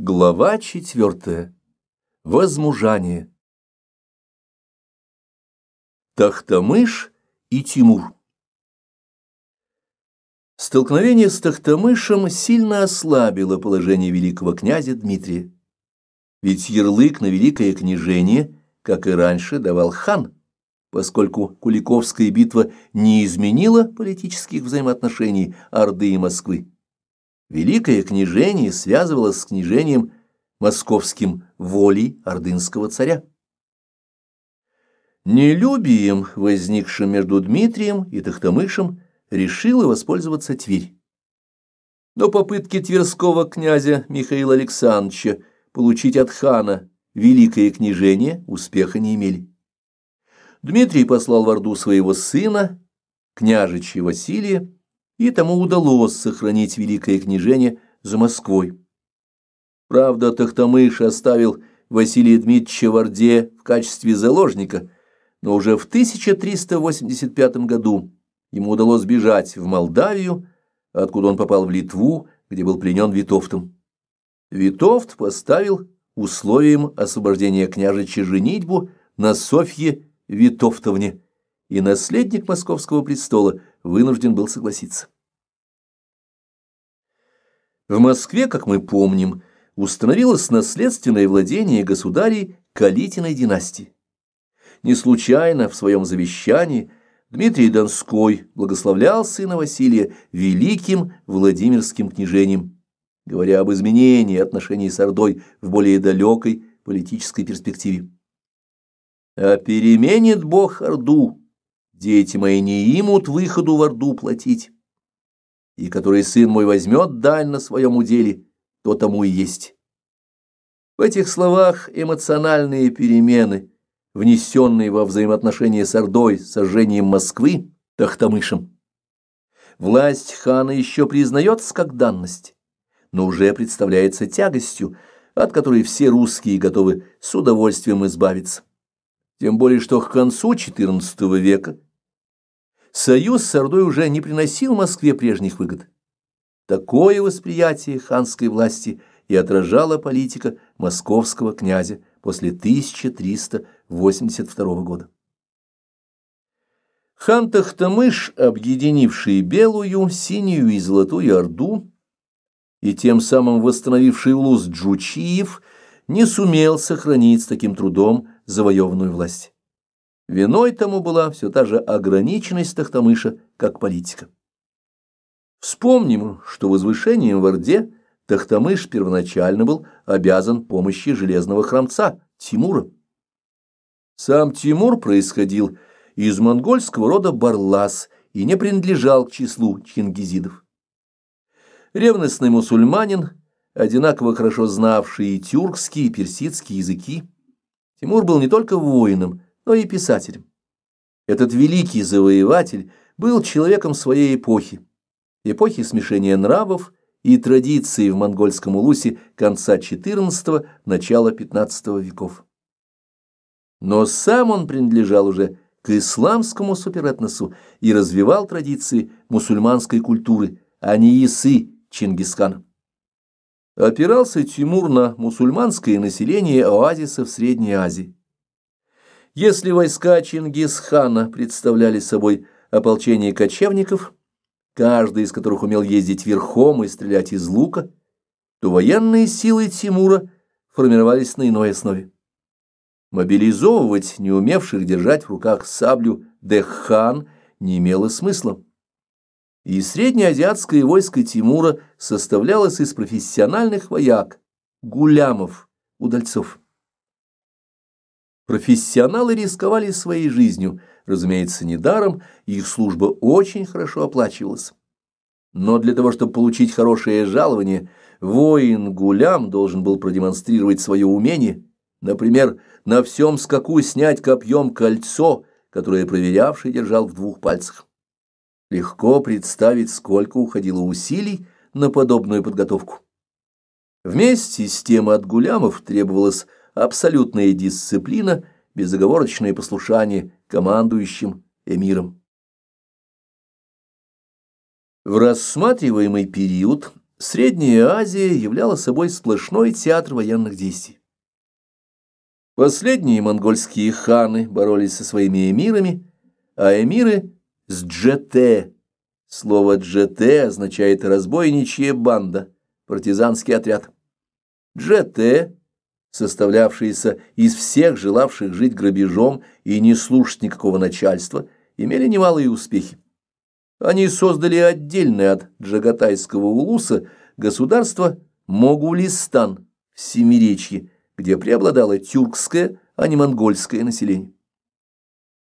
Глава четвертая. Возмужание. Тахтамыш и Тимур. Столкновение с Тахтамышем сильно ослабило положение великого князя Дмитрия. Ведь ярлык на великое княжение, как и раньше, давал хан, поскольку Куликовская битва не изменила политических взаимоотношений Орды и Москвы. Великое княжение связывалось с княжением московским волей ордынского царя. Нелюбием, возникшим между Дмитрием и Тахтамышем, решила воспользоваться Тверь. Но попытки тверского князя Михаила Александровича получить от хана великое княжение успеха не имели. Дмитрий послал в Орду своего сына, княжича Василия, и тому удалось сохранить великое княжение за Москвой. Правда, Тахтамыш оставил Василия Дмитриевича в Орде в качестве заложника, но уже в 1385 году ему удалось бежать в Молдавию, откуда он попал в Литву, где был пленен Витовтом. Витовт поставил условием освобождения княжича женитьбу на Софье Витовтовне – и наследник московского престола вынужден был согласиться. В Москве, как мы помним, установилось наследственное владение государей Калитиной династии. Не случайно в своем завещании Дмитрий Донской благословлял сына Василия великим Владимирским княжением, говоря об изменении отношений с Ордой в более далекой политической перспективе. «А переменит Бог Орду», дети мои не имут выходу в Орду платить, и который сын мой возьмет даль на своем уделе, то тому и есть. В этих словах эмоциональные перемены, внесенные во взаимоотношения с Ордой, сожжением Москвы, Тахтамышем. Власть хана еще признается как данность, но уже представляется тягостью, от которой все русские готовы с удовольствием избавиться. Тем более, что к концу XIV века союз с Ордой уже не приносил Москве прежних выгод. Такое восприятие ханской власти и отражала политика московского князя после 1382 года. Хан Тахтамыш, объединивший Белую, Синюю и Золотую Орду, и тем самым восстановивший улус Джучиев, не сумел сохранить с таким трудом завоеванную власть. Виной тому была все та же ограниченность Тахтамыша как политика. Вспомним, что возвышением в Орде Тахтамыш первоначально был обязан помощи железного храмца Тимура. Сам Тимур происходил из монгольского рода Барлас и не принадлежал к числу чингизидов. Ревностный мусульманин, одинаково хорошо знавший и тюркские, и персидские языки, Тимур был не только воином, но и писателем. Этот великий завоеватель был человеком своей эпохи, эпохи смешения нравов и традиций в монгольском улусе конца XIV – начала XV веков. Но сам он принадлежал уже к исламскому суперэтносу и развивал традиции мусульманской культуры, а не ясы Чингисхана. Опирался Тимур на мусульманское население оазисов Средней Азии. Если войска Чингисхана представляли собой ополчение кочевников, каждый из которых умел ездить верхом и стрелять из лука, то военные силы Тимура формировались на иной основе. Мобилизовывать не держать в руках саблю Деххан не имело смысла. И среднеазиатское войско Тимура составлялось из профессиональных вояк, гулямов, удальцов. Профессионалы рисковали своей жизнью, разумеется, недаром, и их служба очень хорошо оплачивалась. Но для того, чтобы получить хорошее жалование, воин Гулям должен был продемонстрировать свое умение, например, на всем скаку снять копьем кольцо, которое проверявший держал в двух пальцах. Легко представить, сколько уходило усилий на подобную подготовку. Вместе с тем от гулямов требовалось абсолютная дисциплина, безоговорочное послушание командующим эмирам. В рассматриваемый период Средняя Азия являла собой сплошной театр военных действий. Последние монгольские ханы боролись со своими эмирами, а эмиры – с джете. Слово джете означает «разбойничья банда», партизанский отряд. Джете составлявшиеся из всех желавших жить грабежом и не слушать никакого начальства, имели немалые успехи. Они создали отдельное от Джагатайского улуса государство Могулистан в Семиречье, где преобладало тюркское, а не монгольское население.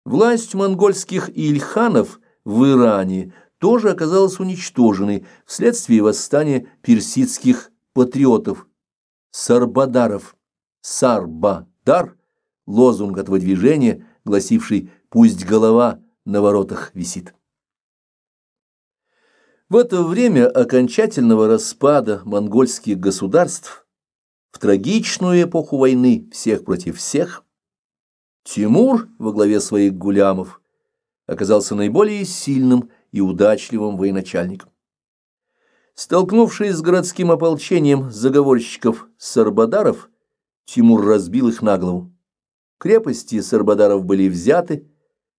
Власть монгольских ильханов в Иране тоже оказалась уничтоженной вследствие восстания персидских патриотов – сарбадаров. Сарбадар, лозунг этого движения, гласивший «Пусть голова на воротах висит». В это время окончательного распада монгольских государств, в трагичную эпоху войны всех против всех, Тимур во главе своих гулямов оказался наиболее сильным и удачливым военачальником. Столкнувшись с городским ополчением заговорщиков-сарбадаров, Тимур разбил их на голову. Крепости Сарбадаров были взяты,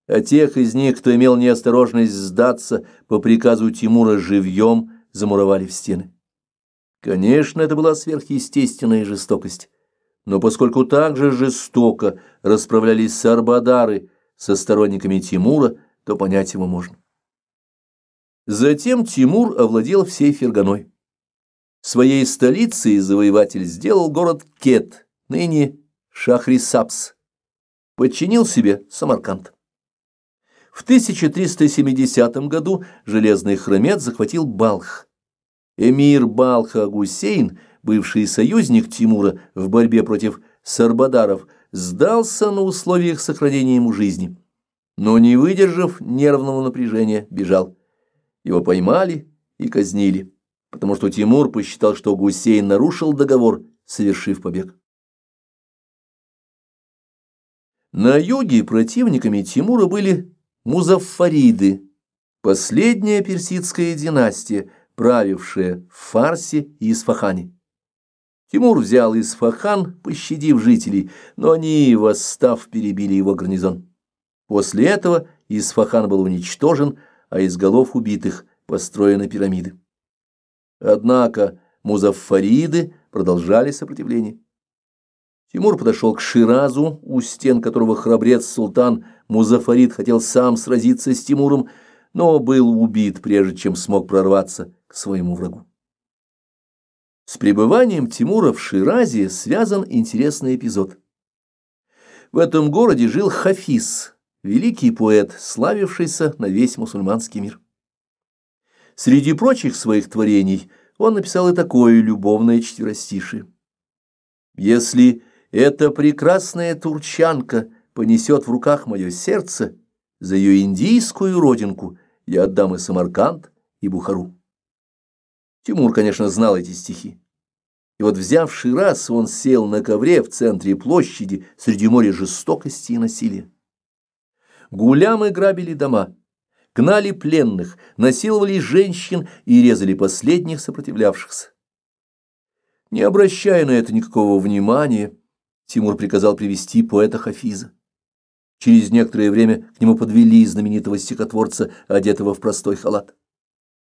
а тех из них, кто имел неосторожность сдаться, по приказу Тимура живьем замуровали в стены. Конечно, это была сверхъестественная жестокость, но поскольку так же жестоко расправлялись Сарбадары со сторонниками Тимура, то понять его можно. Затем Тимур овладел всей Ферганой. Своей столицей завоеватель сделал город Кет – ныне Шахрисапс, подчинил себе Самарканд. В 1370 году железный хромец захватил Балх. Эмир Балха Гусейн, бывший союзник Тимура в борьбе против сарбадаров, сдался на условиях сохранения ему жизни, но, не выдержав нервного напряжения, бежал. Его поймали и казнили, потому что Тимур посчитал, что Гусейн нарушил договор, совершив побег. На юге противниками Тимура были музаффариды, последняя персидская династия, правившая в Фарсе и Исфахане. Тимур взял Исфахан, пощадив жителей, но они, восстав, перебили его гарнизон. После этого Исфахан был уничтожен, а из голов убитых построены пирамиды. Однако музаффариды продолжали сопротивление. Тимур подошел к Ширазу, у стен которого храбрец-султан Музафарид хотел сам сразиться с Тимуром, но был убит, прежде чем смог прорваться к своему врагу. С пребыванием Тимура в Ширазе связан интересный эпизод. В этом городе жил Хафиз, великий поэт, славившийся на весь мусульманский мир. Среди прочих своих творений он написал и такое любовное четверостишее. «Если эта прекрасная турчанка понесет в руках мое сердце. За ее индийскую родинку я отдам и Самарканд, и Бухару. Тимур, конечно, знал эти стихи. И вот, взяв раз, он сел на ковре в центре площади среди моря жестокости и насилия. Гулямы грабили дома, гнали пленных, насиловали женщин и резали последних сопротивлявшихся. Не обращая на это никакого внимания, Тимур приказал привести поэта Хафиза. Через некоторое время к нему подвели знаменитого стихотворца, одетого в простой халат.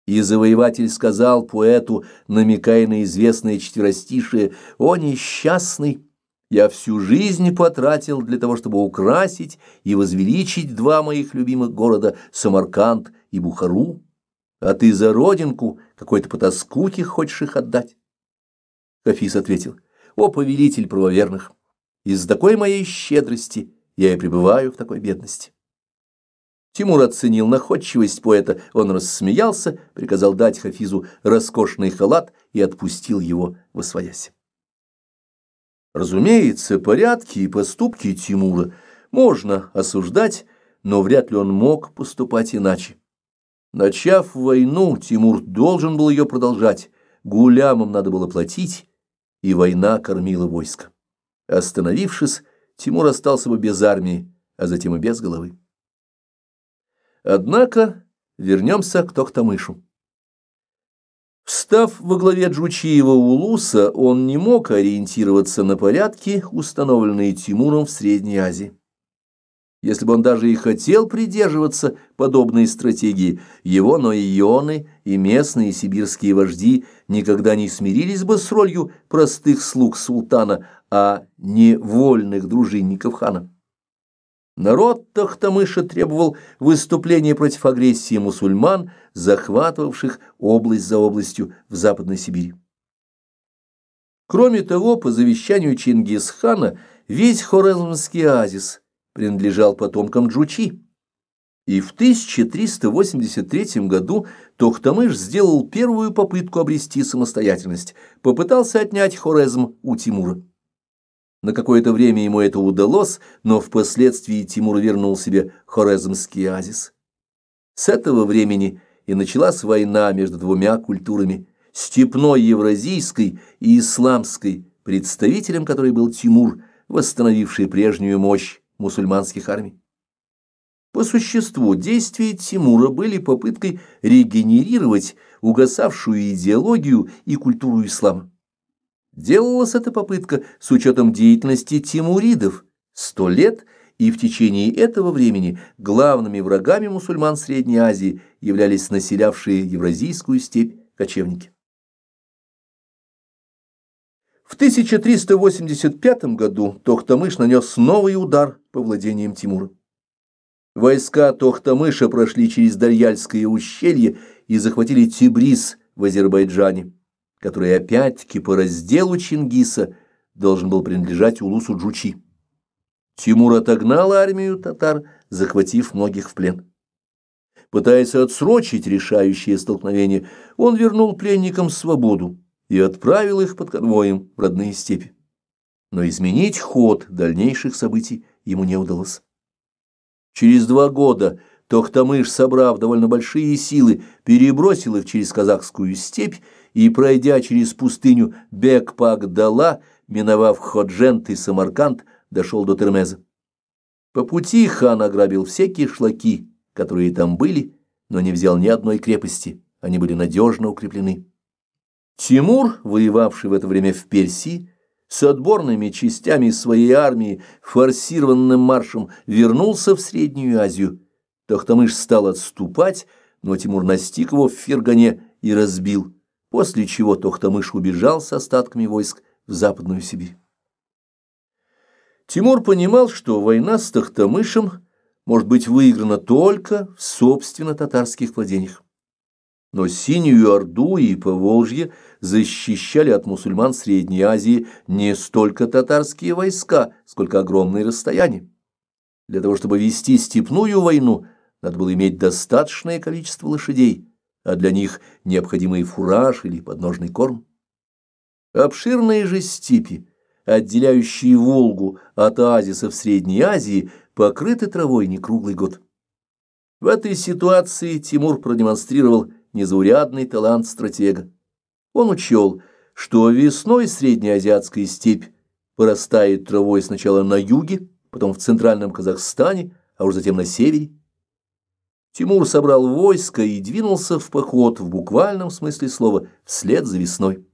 И завоеватель сказал поэту, намекая на известное четверостишее, «О, несчастный! Я всю жизнь потратил для того, чтобы украсить и возвеличить два моих любимых города — Самарканд и Бухару, а ты за родинку какой-то потаскуке хочешь их отдать?» Хафиз ответил, «О, повелитель правоверных!» Из такой моей щедрости я и пребываю в такой бедности. Тимур оценил находчивость поэта, он рассмеялся, приказал дать Хафизу роскошный халат и отпустил его в освоясь. Разумеется, порядки и поступки Тимура можно осуждать, но вряд ли он мог поступать иначе. Начав войну, Тимур должен был ее продолжать, гулямам надо было платить, и война кормила войско. Остановившись, Тимур остался бы без армии, а затем и без головы. Однако вернемся к Токтамышу. Встав во главе Джучиева улуса, он не мог ориентироваться на порядки, установленные Тимуром в Средней Азии. Если бы он даже и хотел придерживаться подобной стратегии, его, но и ионы, и местные сибирские вожди никогда не смирились бы с ролью простых слуг султана, а не вольных дружинников хана. Народ Тахтамыша требовал выступления против агрессии мусульман, захватывавших область за областью в Западной Сибири. Кроме того, по завещанию Чингисхана, весь Хорезмский оазис – принадлежал потомкам Джучи. И в 1383 году Тохтамыш сделал первую попытку обрести самостоятельность, попытался отнять Хорезм у Тимура. На какое-то время ему это удалось, но впоследствии Тимур вернул себе Хорезмский оазис. С этого времени и началась война между двумя культурами – степной евразийской и исламской, представителем которой был Тимур, восстановивший прежнюю мощь мусульманских армий. По существу, действия Тимура были попыткой регенерировать угасавшую идеологию и культуру ислама. Делалась эта попытка с учетом деятельности тимуридов сто лет, и в течение этого времени главными врагами мусульман Средней Азии являлись населявшие Евразийскую степь кочевники. В 1385 году Тохтамыш нанес новый удар по владениям Тимура. Войска Тохтамыша прошли через Дальяльское ущелье и захватили Тибриз в Азербайджане, который опять-таки по разделу Чингиса должен был принадлежать Улусу Джучи. Тимур отогнал армию татар, захватив многих в плен. Пытаясь отсрочить решающее столкновение, он вернул пленникам свободу и отправил их под конвоем в родные степи. Но изменить ход дальнейших событий ему не удалось. Через два года Тохтамыш, собрав довольно большие силы, перебросил их через казахскую степь и, пройдя через пустыню Бекпагдала, миновав Ходжент и Самарканд, дошел до Термеза. По пути хан ограбил все кишлаки, которые там были, но не взял ни одной крепости, они были надежно укреплены. Тимур, воевавший в это время в Персии, с отборными частями своей армии, форсированным маршем, вернулся в Среднюю Азию. Тахтамыш стал отступать, но Тимур настиг его в Фергане и разбил, после чего Тохтамыш убежал с остатками войск в Западную Сибирь. Тимур понимал, что война с Тахтамышем может быть выиграна только в собственно-татарских владениях но Синюю Орду и Поволжье защищали от мусульман Средней Азии не столько татарские войска, сколько огромные расстояния. Для того, чтобы вести степную войну, надо было иметь достаточное количество лошадей, а для них необходимый фураж или подножный корм. Обширные же степи, отделяющие Волгу от в Средней Азии, покрыты травой не круглый год. В этой ситуации Тимур продемонстрировал – незаурядный талант стратега. Он учел, что весной среднеазиатская степь порастает травой сначала на юге, потом в центральном Казахстане, а уже затем на севере. Тимур собрал войско и двинулся в поход в буквальном смысле слова вслед за весной.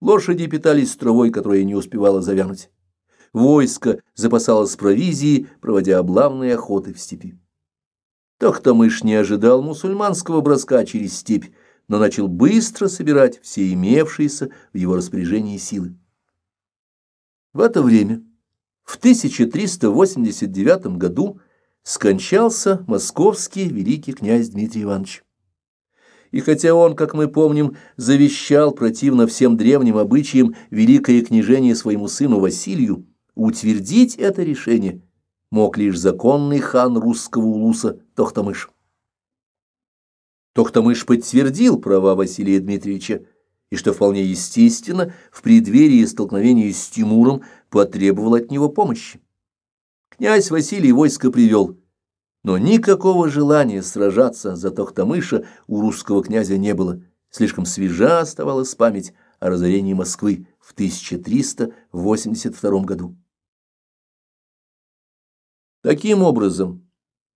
Лошади питались травой, которая не успевала завянуть. Войско запасалось провизией, проводя облавные охоты в степи. Тохтамыш не ожидал мусульманского броска через степь, но начал быстро собирать все имевшиеся в его распоряжении силы. В это время, в 1389 году, скончался московский великий князь Дмитрий Иванович. И хотя он, как мы помним, завещал противно всем древним обычаям великое княжение своему сыну Василию, утвердить это решение мог лишь законный хан русского улуса Тохтамыш. Тохтамыш подтвердил права Василия Дмитриевича, и, что вполне естественно, в преддверии столкновения с Тимуром потребовал от него помощи. Князь Василий войско привел, но никакого желания сражаться за Тохтамыша у русского князя не было, слишком свежа оставалась память о разорении Москвы в 1382 году. Таким образом,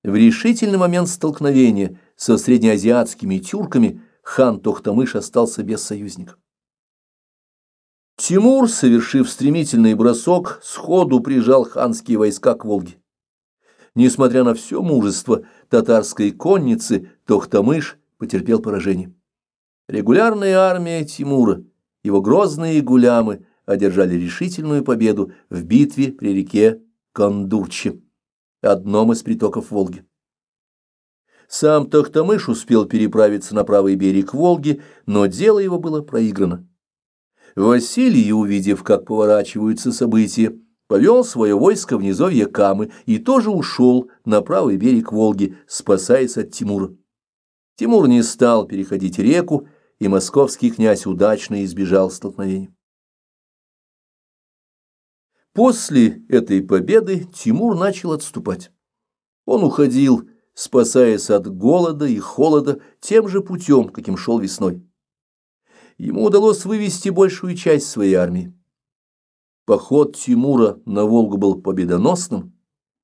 в решительный момент столкновения со среднеазиатскими тюрками хан Тохтамыш остался без союзников. Тимур, совершив стремительный бросок, сходу прижал ханские войска к Волге. Несмотря на все мужество татарской конницы, Тохтамыш потерпел поражение. Регулярная армия Тимура, его грозные гулямы одержали решительную победу в битве при реке Кондурчи одном из притоков Волги. Сам Тохтамыш успел переправиться на правый берег Волги, но дело его было проиграно. Василий, увидев, как поворачиваются события, повел свое войско в низовье Камы и тоже ушел на правый берег Волги, спасаясь от Тимура. Тимур не стал переходить реку, и московский князь удачно избежал столкновения. После этой победы Тимур начал отступать. Он уходил, спасаясь от голода и холода тем же путем, каким шел весной. Ему удалось вывести большую часть своей армии. Поход Тимура на Волгу был победоносным,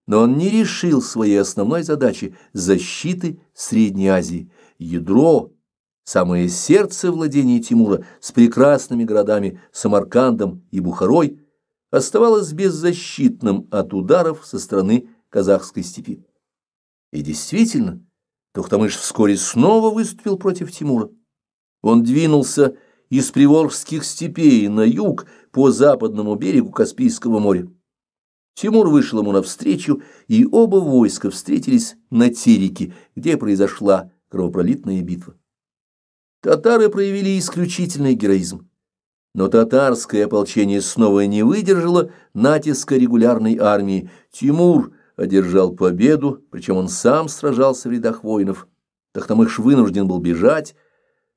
но он не решил своей основной задачи – защиты Средней Азии, ядро, самое сердце владения Тимура с прекрасными городами Самаркандом и Бухарой – оставалось беззащитным от ударов со стороны казахской степи. И действительно, Тухтамыш вскоре снова выступил против Тимура. Он двинулся из Приволжских степей на юг по западному берегу Каспийского моря. Тимур вышел ему навстречу, и оба войска встретились на Тереке, где произошла кровопролитная битва. Татары проявили исключительный героизм. Но татарское ополчение снова не выдержало натиска регулярной армии. Тимур одержал победу, причем он сам сражался в рядах воинов. Тахтамыш вынужден был бежать,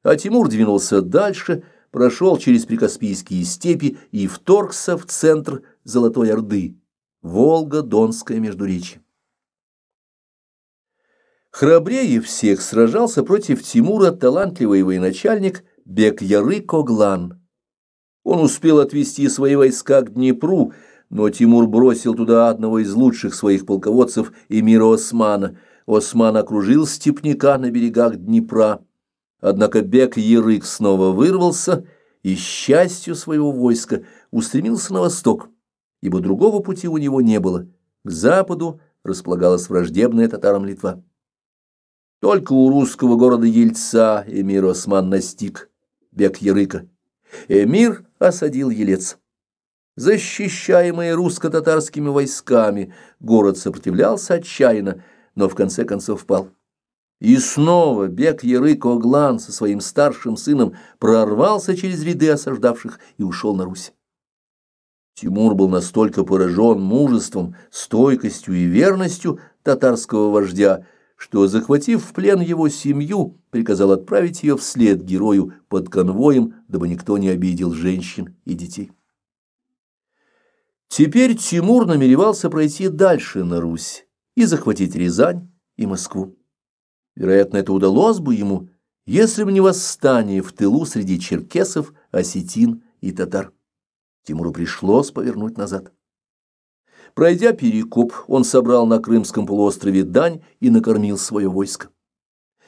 а Тимур двинулся дальше, прошел через Прикаспийские степи и вторгся в центр Золотой Орды, Волга-Донское междуречье. Храбрее всех сражался против Тимура талантливый военачальник Бек-Яры Коглан – он успел отвести свои войска к Днепру, но Тимур бросил туда одного из лучших своих полководцев, эмира Османа. Осман окружил степняка на берегах Днепра. Однако бег Ярык снова вырвался и, счастью своего войска, устремился на восток, ибо другого пути у него не было. К западу располагалась враждебная татарам Литва. Только у русского города Ельца эмир Осман настиг бег Ярыка. Эмир осадил Елец. Защищаемый русско-татарскими войсками, город сопротивлялся отчаянно, но в конце концов пал. И снова бег Ярык Оглан со своим старшим сыном прорвался через ряды осаждавших и ушел на Русь. Тимур был настолько поражен мужеством, стойкостью и верностью татарского вождя, что, захватив в плен его семью, приказал отправить ее вслед герою под конвоем, дабы никто не обидел женщин и детей. Теперь Тимур намеревался пройти дальше на Русь и захватить Рязань и Москву. Вероятно, это удалось бы ему, если бы не восстание в тылу среди черкесов, осетин и татар. Тимуру пришлось повернуть назад. Пройдя Перекоп, он собрал на Крымском полуострове дань и накормил свое войско.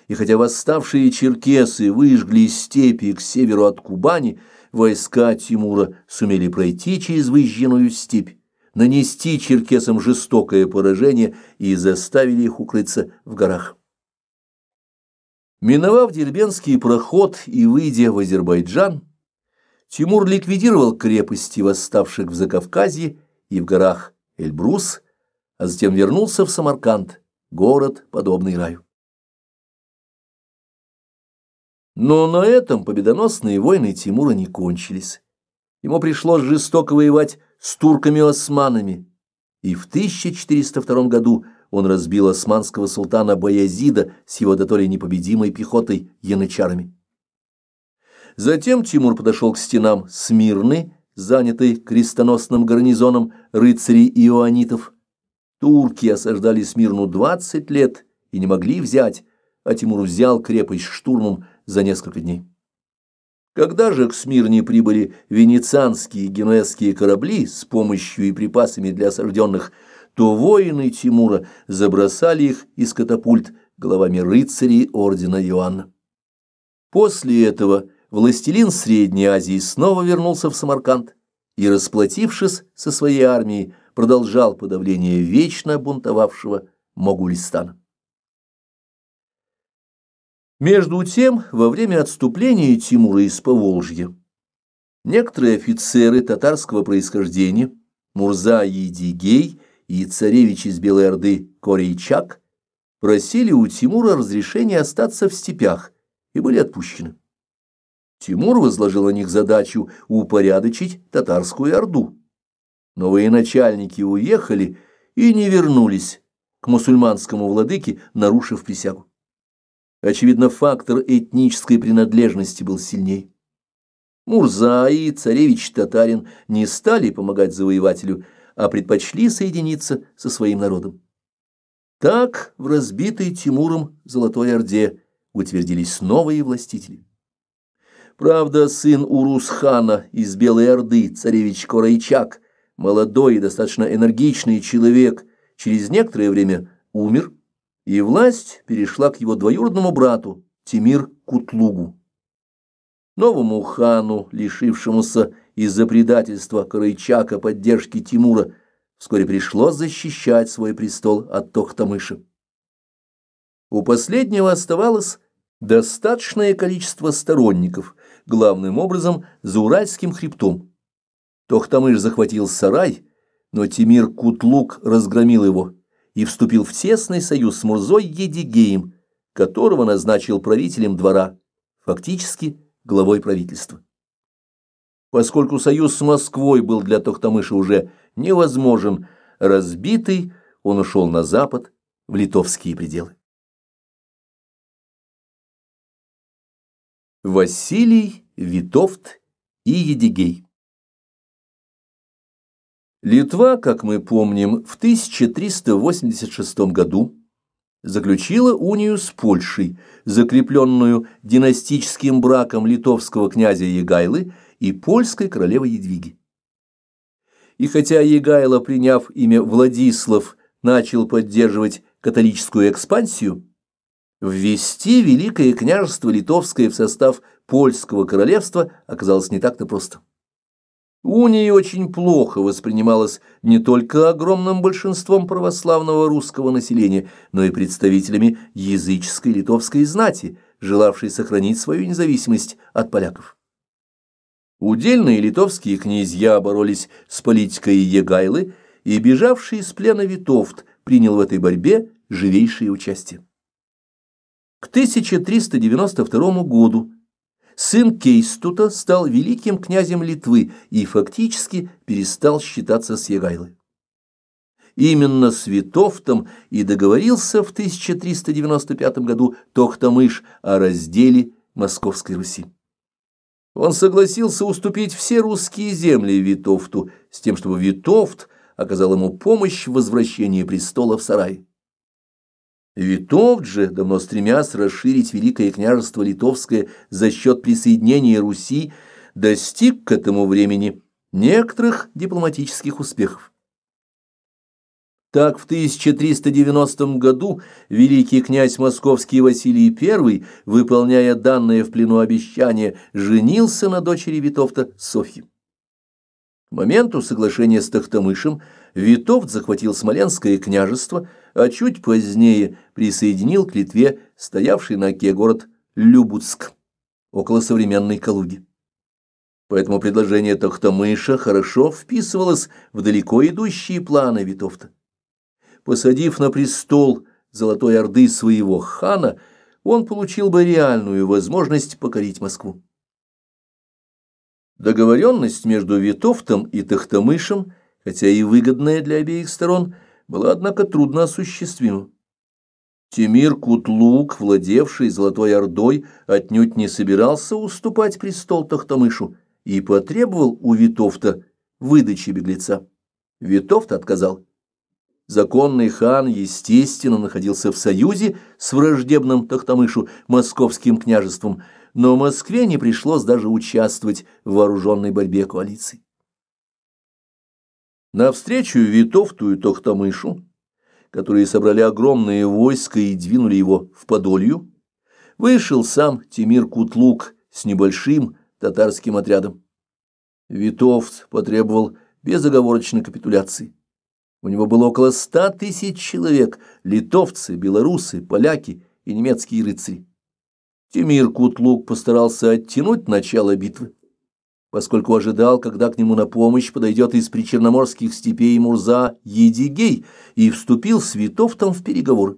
И хотя восставшие черкесы выжгли степи к северу от Кубани, войска Тимура сумели пройти через выжженную степь, нанести черкесам жестокое поражение и заставили их укрыться в горах. Миновав Дербенский проход и выйдя в Азербайджан, Тимур ликвидировал крепости восставших в Закавказье и в горах Эльбрус, а затем вернулся в Самарканд, город, подобный раю. Но на этом победоносные войны Тимура не кончились. Ему пришлось жестоко воевать с турками-османами, и в 1402 году он разбил османского султана Баязида с его дотоле непобедимой пехотой янычарами. Затем Тимур подошел к стенам Смирны занятой крестоносным гарнизоном рыцарей иоанитов. Турки осаждали Смирну двадцать лет и не могли взять, а Тимур взял крепость штурмом за несколько дней. Когда же к Смирне прибыли венецианские и генуэзские корабли с помощью и припасами для осажденных, то воины Тимура забросали их из катапульт головами рыцарей ордена Иоанна. После этого властелин Средней Азии снова вернулся в Самарканд и, расплатившись со своей армией, продолжал подавление вечно бунтовавшего Могулистана. Между тем, во время отступления Тимура из Поволжья, некоторые офицеры татарского происхождения, Мурза Едигей и царевич из Белой Орды Корейчак, просили у Тимура разрешения остаться в степях и были отпущены. Тимур возложил на них задачу упорядочить татарскую орду. Но военачальники уехали и не вернулись к мусульманскому владыке, нарушив присягу. Очевидно, фактор этнической принадлежности был сильней. Мурза и царевич Татарин не стали помогать завоевателю, а предпочли соединиться со своим народом. Так в разбитой Тимуром Золотой Орде утвердились новые властители. Правда, сын Урусхана из Белой Орды, царевич Корайчак, молодой и достаточно энергичный человек, через некоторое время умер, и власть перешла к его двоюродному брату Тимир Кутлугу. Новому хану, лишившемуся из-за предательства Корайчака поддержки Тимура, вскоре пришлось защищать свой престол от Тохтамыша. У последнего оставалось достаточное количество сторонников – главным образом за Уральским хребтом. Тохтамыш захватил сарай, но Тимир Кутлук разгромил его и вступил в тесный союз с Мурзой Едигеем, которого назначил правителем двора, фактически главой правительства. Поскольку союз с Москвой был для Тохтамыша уже невозможен, разбитый, он ушел на запад, в литовские пределы. Василий Витовт и Едигей Литва, как мы помним, в 1386 году заключила унию с Польшей, закрепленную династическим браком литовского князя Егайлы и польской королевы Едвиги. И хотя Егайла, приняв имя Владислав, начал поддерживать католическую экспансию, Ввести Великое княжество Литовское в состав Польского королевства оказалось не так-то просто. Унии очень плохо воспринималась не только огромным большинством православного русского населения, но и представителями языческой литовской знати, желавшей сохранить свою независимость от поляков. Удельные литовские князья боролись с политикой Егайлы, и бежавший из плена Витовт принял в этой борьбе живейшее участие. К 1392 году сын Кейстута стал великим князем Литвы и фактически перестал считаться с Егайлой. Именно с Витовтом и договорился в 1395 году Тохтамыш о разделе Московской Руси. Он согласился уступить все русские земли Витовту, с тем, чтобы Витовт оказал ему помощь в возвращении престола в сарай. Витовт же, давно стремясь расширить Великое княжество Литовское за счет присоединения Руси, достиг к этому времени некоторых дипломатических успехов. Так в 1390 году великий князь московский Василий I, выполняя данное в плену обещание, женился на дочери Витовта Софьи. К моменту соглашения с Тахтамышем – Витовт захватил Смоленское княжество, а чуть позднее присоединил к Литве стоявший на оке город Любутск около современной Калуги. Поэтому предложение Тохтамыша хорошо вписывалось в далеко идущие планы Витовта. Посадив на престол Золотой Орды своего хана, он получил бы реальную возможность покорить Москву. Договоренность между Витовтом и Тахтамышем – хотя и выгодная для обеих сторон, была, однако, трудно осуществима. Тимир Кутлук, владевший Золотой Ордой, отнюдь не собирался уступать престол Тахтамышу и потребовал у Витовта выдачи беглеца. Витовт отказал. Законный хан, естественно, находился в союзе с враждебным Тахтамышу, московским княжеством, но Москве не пришлось даже участвовать в вооруженной борьбе коалиции. Навстречу Витовту и Тохтамышу, которые собрали огромное войско и двинули его в Подолью, вышел сам Тимир Кутлук с небольшим татарским отрядом. Витовт потребовал безоговорочной капитуляции. У него было около ста тысяч человек – литовцы, белорусы, поляки и немецкие рыцари. Тимир Кутлук постарался оттянуть начало битвы поскольку ожидал, когда к нему на помощь подойдет из причерноморских степей Мурза Едигей, и вступил с Витовтом в переговоры.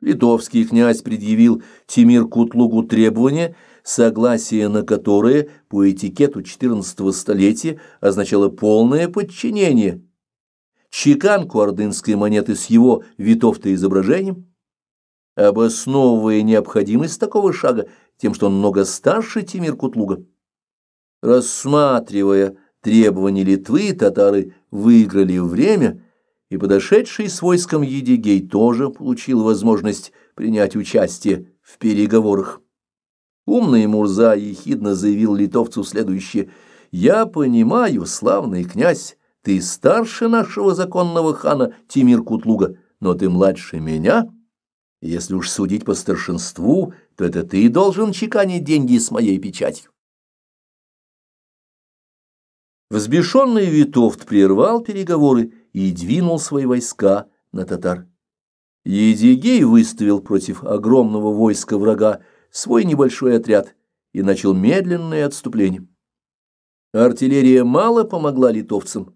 Литовский князь предъявил Тимир Кутлугу требования, согласие на которое по этикету XIV столетия означало полное подчинение чеканку ордынской монеты с его Витовта изображением, обосновывая необходимость такого шага тем, что он много старше Тимир Кутлуга. Рассматривая требования Литвы, татары выиграли время, и подошедший с войском Едигей тоже получил возможность принять участие в переговорах. Умный Мурза ехидно заявил литовцу следующее. «Я понимаю, славный князь, ты старше нашего законного хана Тимир Кутлуга, но ты младше меня. Если уж судить по старшинству, то это ты должен чеканить деньги с моей печатью. Взбешенный Витовт прервал переговоры и двинул свои войска на татар. Едигей выставил против огромного войска врага свой небольшой отряд и начал медленное отступление. Артиллерия мало помогла литовцам,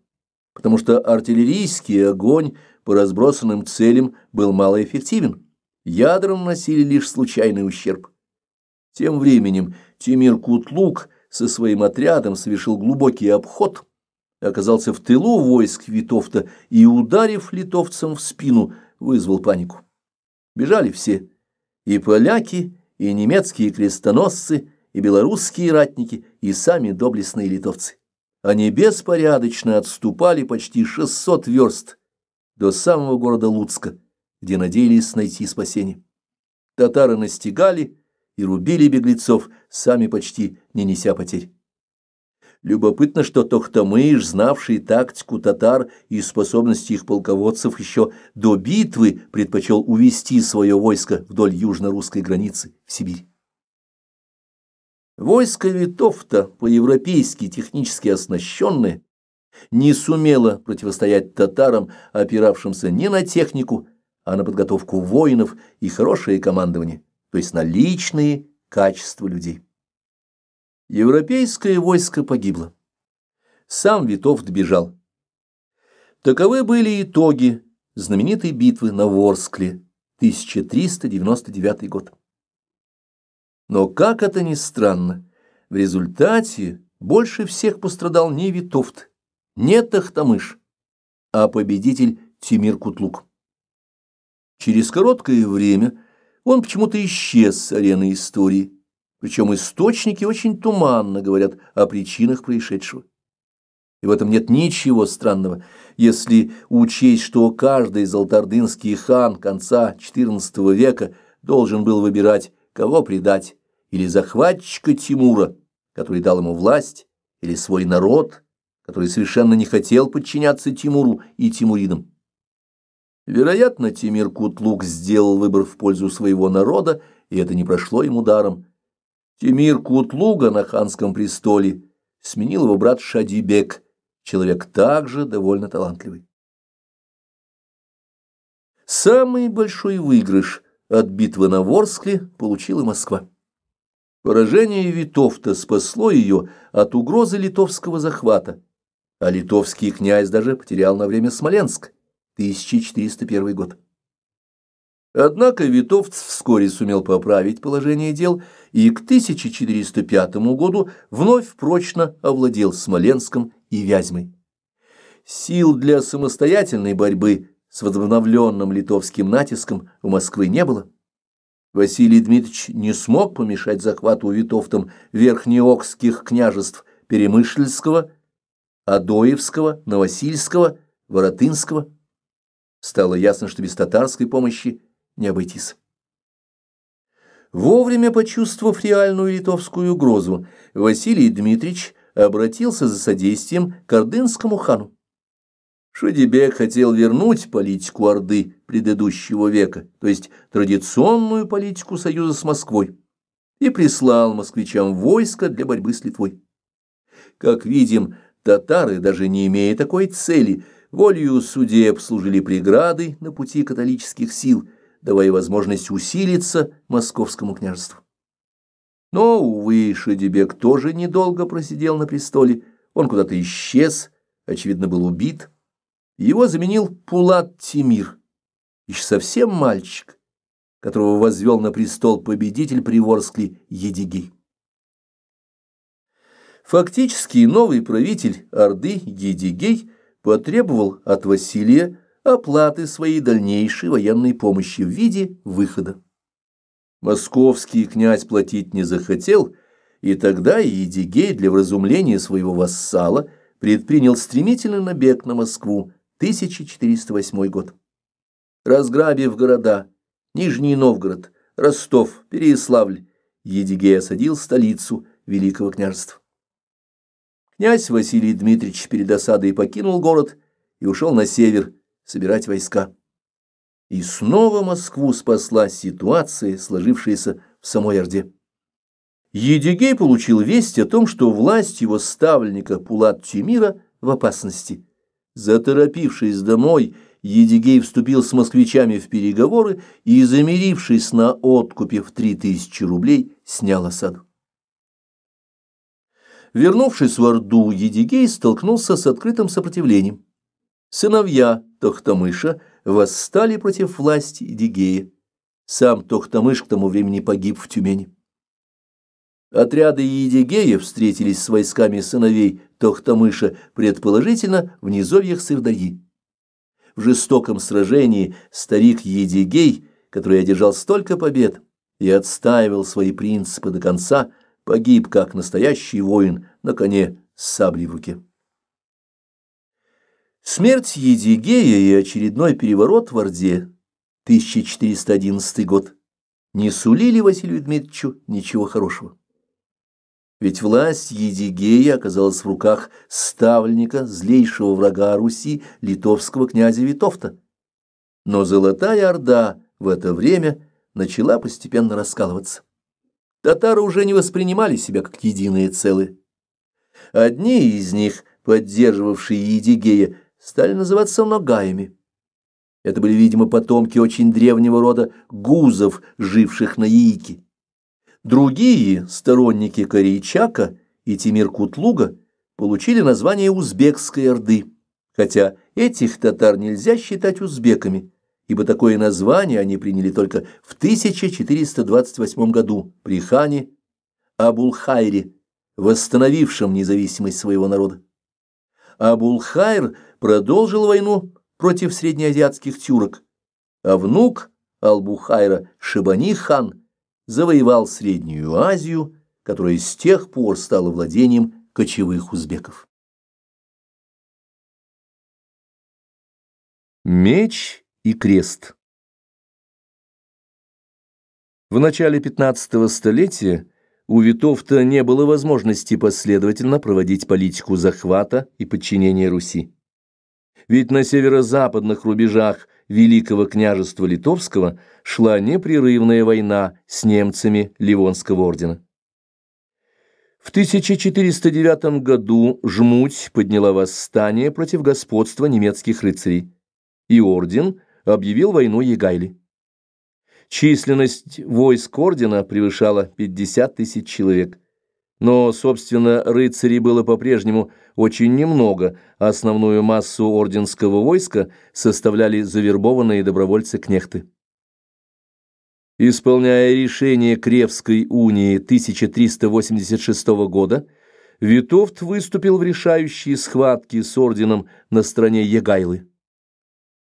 потому что артиллерийский огонь по разбросанным целям был малоэффективен. Ядрам носили лишь случайный ущерб. Тем временем Тимир Кутлук со своим отрядом совершил глубокий обход, оказался в тылу войск Витовта и, ударив литовцам в спину, вызвал панику. Бежали все, и поляки, и немецкие крестоносцы, и белорусские ратники, и сами доблестные литовцы. Они беспорядочно отступали почти 600 верст до самого города Луцка, где надеялись найти спасение. Татары настигали, и рубили беглецов, сами почти не неся потерь. Любопытно, что Тохтамыш, знавший тактику татар и способности их полководцев еще до битвы, предпочел увести свое войско вдоль южно-русской границы в Сибирь. Войско Витовта, по-европейски технически оснащенное, не сумело противостоять татарам, опиравшимся не на технику, а на подготовку воинов и хорошее командование то есть на личные качества людей. Европейское войско погибло. Сам Витовт бежал. Таковы были итоги знаменитой битвы на Ворскле, 1399 год. Но, как это ни странно, в результате больше всех пострадал не Витовт, не Тахтамыш, а победитель Тимир Кутлук. Через короткое время он почему-то исчез с арены истории, причем источники очень туманно говорят о причинах происшедшего. И в этом нет ничего странного, если учесть, что каждый из хан конца XIV века должен был выбирать, кого предать, или захватчика Тимура, который дал ему власть, или свой народ, который совершенно не хотел подчиняться Тимуру и Тимуридам. Вероятно, Тимир Кутлук сделал выбор в пользу своего народа, и это не прошло ему даром. Тимир Кутлуга на ханском престоле сменил его брат Шадибек, человек также довольно талантливый. Самый большой выигрыш от битвы на Ворскле получила Москва. Поражение Витовта спасло ее от угрозы литовского захвата, а литовский князь даже потерял на время Смоленск. 1401 год. Однако Витовц вскоре сумел поправить положение дел и к 1405 году вновь прочно овладел Смоленском и Вязьмой. Сил для самостоятельной борьбы с возобновленным литовским натиском у Москвы не было. Василий Дмитриевич не смог помешать захвату витовтам верхнеокских княжеств Перемышльского, Адоевского, Новосильского, Воротынского, стало ясно, что без татарской помощи не обойтись. Вовремя почувствовав реальную литовскую угрозу, Василий Дмитрич обратился за содействием к ордынскому хану. Шадибек хотел вернуть политику Орды предыдущего века, то есть традиционную политику союза с Москвой, и прислал москвичам войско для борьбы с Литвой. Как видим, татары, даже не имея такой цели, волею судеб служили преграды на пути католических сил, давая возможность усилиться московскому княжеству. Но, увы, Шадебек тоже недолго просидел на престоле, он куда-то исчез, очевидно, был убит. Его заменил Пулат Тимир, еще совсем мальчик, которого возвел на престол победитель приворской Едигей. Фактически новый правитель Орды Едигей потребовал от Василия оплаты своей дальнейшей военной помощи в виде выхода. Московский князь платить не захотел, и тогда Едигей для вразумления своего вассала предпринял стремительный набег на Москву, 1408 год. Разграбив города, Нижний Новгород, Ростов, Переяславль, Едигей осадил столицу Великого княжества. Князь Василий Дмитриевич перед осадой покинул город и ушел на север собирать войска. И снова Москву спасла ситуация, сложившаяся в самой Орде. Едигей получил весть о том, что власть его ставленника Пулат Тимира в опасности. Заторопившись домой, Едигей вступил с москвичами в переговоры и, замирившись на откупе в три тысячи рублей, снял осаду. Вернувшись в Орду, Едигей столкнулся с открытым сопротивлением. Сыновья Тохтамыша восстали против власти Едигея. Сам Тохтамыш к тому времени погиб в Тюмени. Отряды Едигея встретились с войсками сыновей Тохтамыша, предположительно, в низовьях Сырдарьи. В жестоком сражении старик Едигей, который одержал столько побед и отстаивал свои принципы до конца, погиб, как настоящий воин, на коне с саблей в руке. Смерть Едигея и очередной переворот в Орде, 1411 год, не сулили Василию Дмитриевичу ничего хорошего. Ведь власть Едигея оказалась в руках ставленника, злейшего врага Руси, литовского князя Витовта. Но Золотая Орда в это время начала постепенно раскалываться татары уже не воспринимали себя как единое целое. Одни из них, поддерживавшие Едигея, стали называться ногаями. Это были, видимо, потомки очень древнего рода гузов, живших на Яике. Другие, сторонники Корейчака и Тимир-Кутлуга, получили название Узбекской Орды, хотя этих татар нельзя считать узбеками – ибо такое название они приняли только в 1428 году при хане Абулхайре, восстановившем независимость своего народа. Абулхайр продолжил войну против среднеазиатских тюрок, а внук Албухайра Шибани-хан завоевал Среднюю Азию, которая с тех пор стала владением кочевых узбеков. Меч и крест. В начале 15 столетия у Витовта не было возможности последовательно проводить политику захвата и подчинения Руси. Ведь на северо-западных рубежах Великого княжества Литовского шла непрерывная война с немцами Ливонского ордена. В 1409 году Жмуть подняла восстание против господства немецких рыцарей, и орден – объявил войну Егайли. Численность войск ордена превышала 50 тысяч человек. Но, собственно, рыцарей было по-прежнему очень немного, основную массу орденского войска составляли завербованные добровольцы-кнехты. Исполняя решение Кревской унии 1386 года, Витовт выступил в решающие схватки с орденом на стороне Егайлы.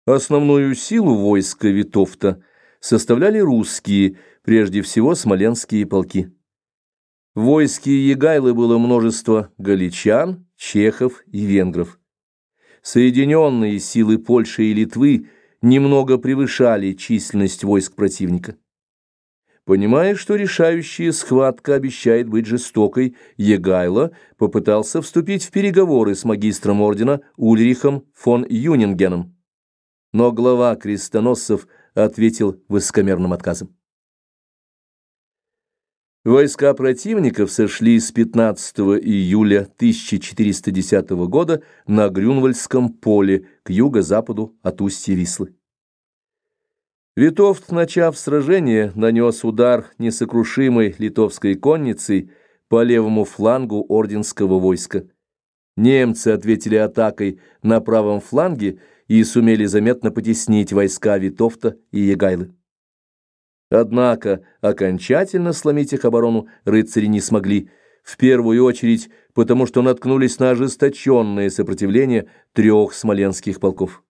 Основную силу войска Витовта составляли русские, прежде всего смоленские полки. В войске Егайлы было множество галичан, чехов и венгров. Соединенные силы Польши и Литвы немного превышали численность войск противника. Понимая, что решающая схватка обещает быть жестокой, Егайло попытался вступить в переговоры с магистром ордена Ульрихом фон Юнингеном но глава крестоносцев ответил высокомерным отказом. Войска противников сошли с 15 июля 1410 года на Грюнвальдском поле к юго-западу от устья Вислы. Витовт, начав сражение, нанес удар несокрушимой литовской конницей по левому флангу орденского войска. Немцы ответили атакой на правом фланге и сумели заметно потеснить войска Витовта и Егайлы. Однако окончательно сломить их оборону рыцари не смогли, в первую очередь потому, что наткнулись на ожесточенное сопротивление трех смоленских полков.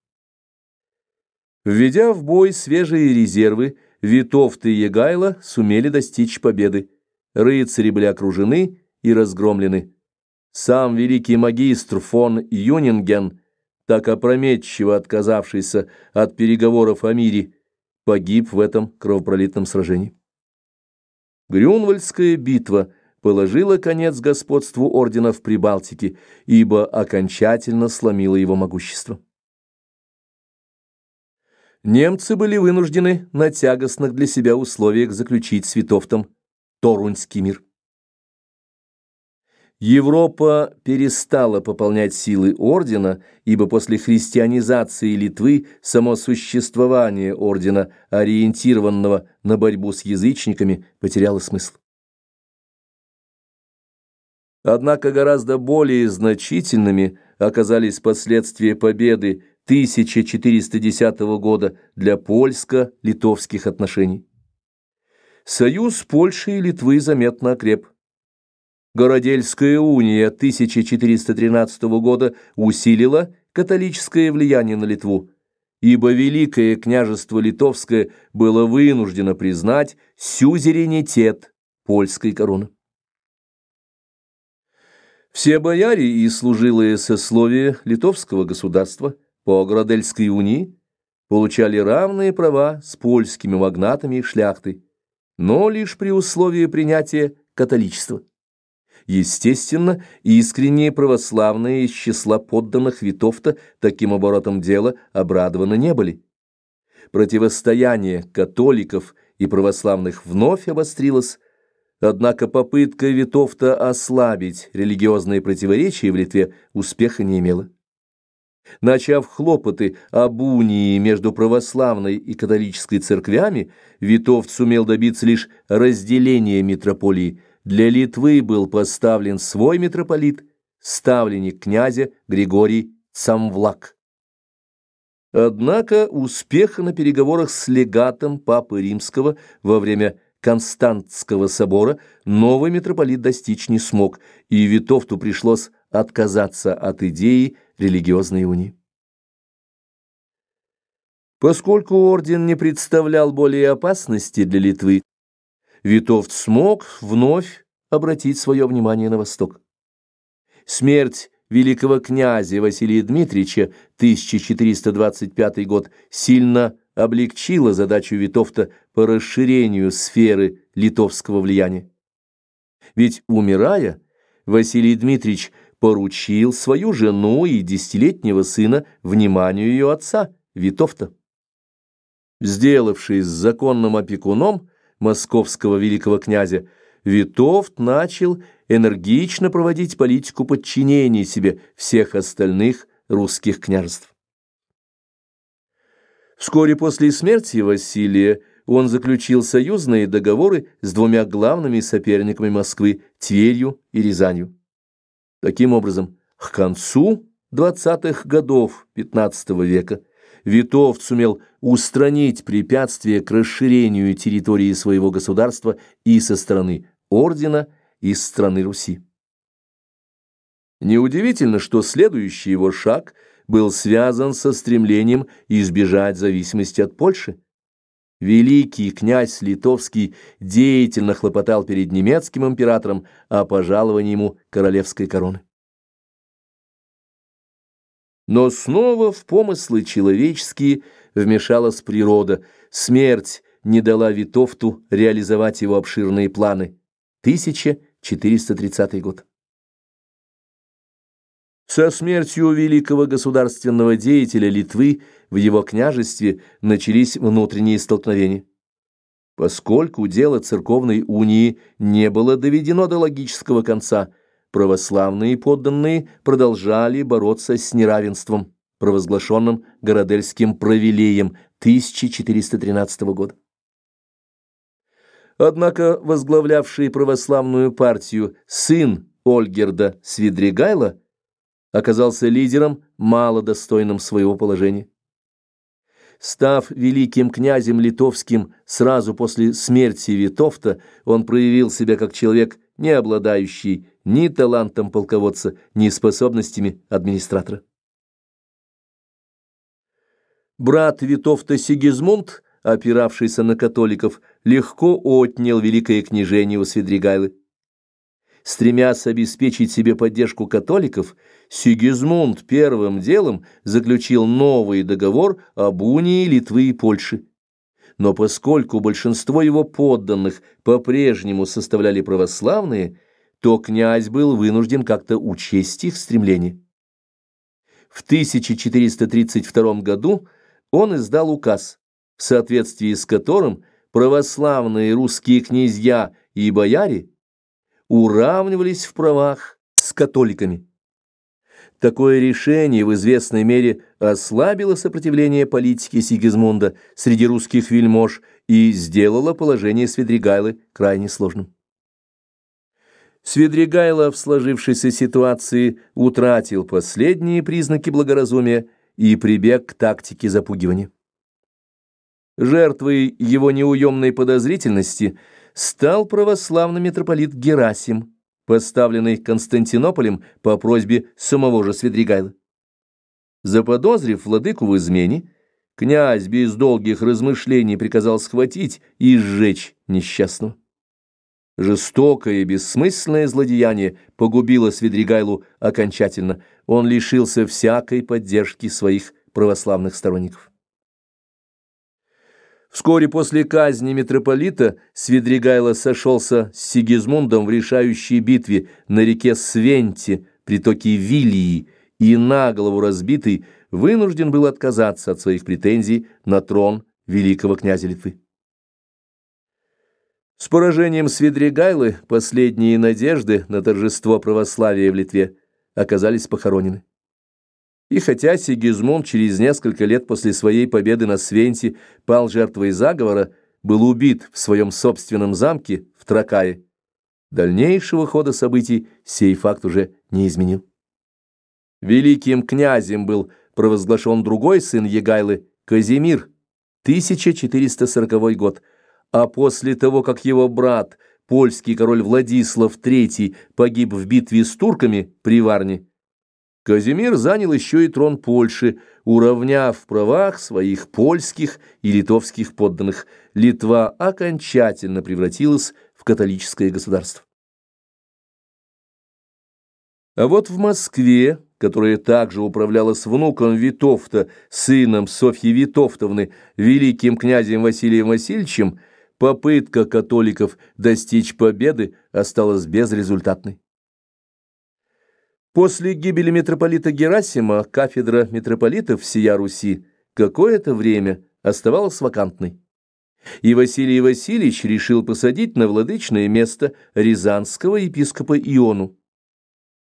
Введя в бой свежие резервы, Витовт и Егайла сумели достичь победы. Рыцари были окружены и разгромлены. Сам великий магистр фон Юнинген так опрометчиво отказавшийся от переговоров о мире, погиб в этом кровопролитном сражении. Грюнвальдская битва положила конец господству ордена в Прибалтике, ибо окончательно сломила его могущество. Немцы были вынуждены на тягостных для себя условиях заключить с Витовтом Торунский мир. Европа перестала пополнять силы ордена, ибо после христианизации Литвы само существование ордена, ориентированного на борьбу с язычниками, потеряло смысл. Однако гораздо более значительными оказались последствия победы 1410 года для польско-литовских отношений. Союз Польши и Литвы заметно окреп. Городельская уния 1413 года усилила католическое влияние на Литву, ибо Великое княжество Литовское было вынуждено признать сюзеренитет польской короны. Все бояре и служилые сословия литовского государства по Городельской унии получали равные права с польскими магнатами и шляхтой, но лишь при условии принятия католичества. Естественно, искренние православные из числа подданных Витовта таким оборотом дела обрадованы не были. Противостояние католиков и православных вновь обострилось, однако попытка Витовта ослабить религиозные противоречия в Литве успеха не имела. Начав хлопоты об унии между православной и католической церквями, Витовт сумел добиться лишь разделения митрополии – для Литвы был поставлен свой митрополит, ставленник князя Григорий Самвлак. Однако успеха на переговорах с легатом Папы Римского во время Константского собора новый митрополит достичь не смог, и Витовту пришлось отказаться от идеи религиозной унии. Поскольку орден не представлял более опасности для Литвы, Витовт смог вновь обратить свое внимание на восток. Смерть великого князя Василия Дмитриевича 1425 год сильно облегчила задачу Витовта по расширению сферы литовского влияния. Ведь, умирая, Василий Дмитриевич поручил свою жену и десятилетнего сына вниманию ее отца, Витовта. Сделавшись законным опекуном, московского великого князя, Витовт начал энергично проводить политику подчинения себе всех остальных русских княжеств. Вскоре после смерти Василия он заключил союзные договоры с двумя главными соперниками Москвы – Тверью и Рязанью. Таким образом, к концу 20-х годов XV века – Витовт сумел устранить препятствия к расширению территории своего государства и со стороны ордена, и со стороны Руси. Неудивительно, что следующий его шаг был связан со стремлением избежать зависимости от Польши. Великий князь Литовский деятельно хлопотал перед немецким императором о пожаловании ему королевской короны. Но снова в помыслы человеческие вмешалась природа. Смерть не дала Витовту реализовать его обширные планы. 1430 год. Со смертью великого государственного деятеля Литвы в его княжестве начались внутренние столкновения. Поскольку дело церковной унии не было доведено до логического конца – православные подданные продолжали бороться с неравенством, провозглашенным Городельским правилеем 1413 года. Однако возглавлявший православную партию сын Ольгерда Свидригайла оказался лидером, малодостойным своего положения. Став великим князем литовским сразу после смерти Витовта, он проявил себя как человек, не обладающий ни талантом полководца, ни способностями администратора. Брат Витовта Сигизмунд, опиравшийся на католиков, легко отнял великое княжение у Свидригайлы. Стремясь обеспечить себе поддержку католиков, Сигизмунд первым делом заключил новый договор об унии Литвы и Польши. Но поскольку большинство его подданных по-прежнему составляли православные, то князь был вынужден как-то учесть их стремление. В 1432 году он издал указ, в соответствии с которым православные русские князья и бояре уравнивались в правах с католиками. Такое решение в известной мере ослабило сопротивление политики Сигизмунда среди русских вельмож и сделало положение Свидригайлы крайне сложным. Сведригайло в сложившейся ситуации утратил последние признаки благоразумия и прибег к тактике запугивания. Жертвой его неуемной подозрительности стал православный митрополит Герасим, поставленный Константинополем по просьбе самого же Сведригайла. Заподозрив владыку в измене, князь без долгих размышлений приказал схватить и сжечь несчастного. Жестокое и бессмысленное злодеяние погубило Свидригайлу окончательно. Он лишился всякой поддержки своих православных сторонников. Вскоре после казни митрополита Свидригайло сошелся с Сигизмундом в решающей битве на реке Свенте, притоке Вилии, и на голову разбитый вынужден был отказаться от своих претензий на трон великого князя Литвы. С поражением Свидригайлы последние надежды на торжество православия в Литве оказались похоронены. И хотя Сигизмунд через несколько лет после своей победы на Свенте пал жертвой заговора, был убит в своем собственном замке в Тракае, дальнейшего хода событий сей факт уже не изменил. Великим князем был провозглашен другой сын Егайлы, Казимир, 1440 год – а после того, как его брат, польский король Владислав III, погиб в битве с турками при Варне, Казимир занял еще и трон Польши, уравняв в правах своих польских и литовских подданных. Литва окончательно превратилась в католическое государство. А вот в Москве, которая также управлялась внуком Витовта, сыном Софьи Витовтовны, великим князем Василием Васильевичем, попытка католиков достичь победы осталась безрезультатной. После гибели митрополита Герасима кафедра митрополитов всея Руси какое-то время оставалась вакантной. И Василий Васильевич решил посадить на владычное место рязанского епископа Иону.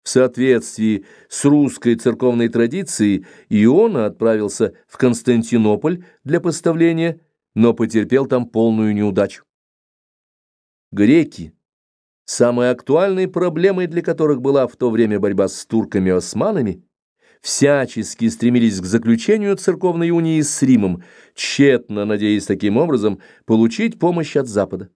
В соответствии с русской церковной традицией Иона отправился в Константинополь для поставления но потерпел там полную неудачу. Греки, самой актуальной проблемой для которых была в то время борьба с турками-османами, всячески стремились к заключению церковной унии с Римом, тщетно надеясь таким образом получить помощь от Запада.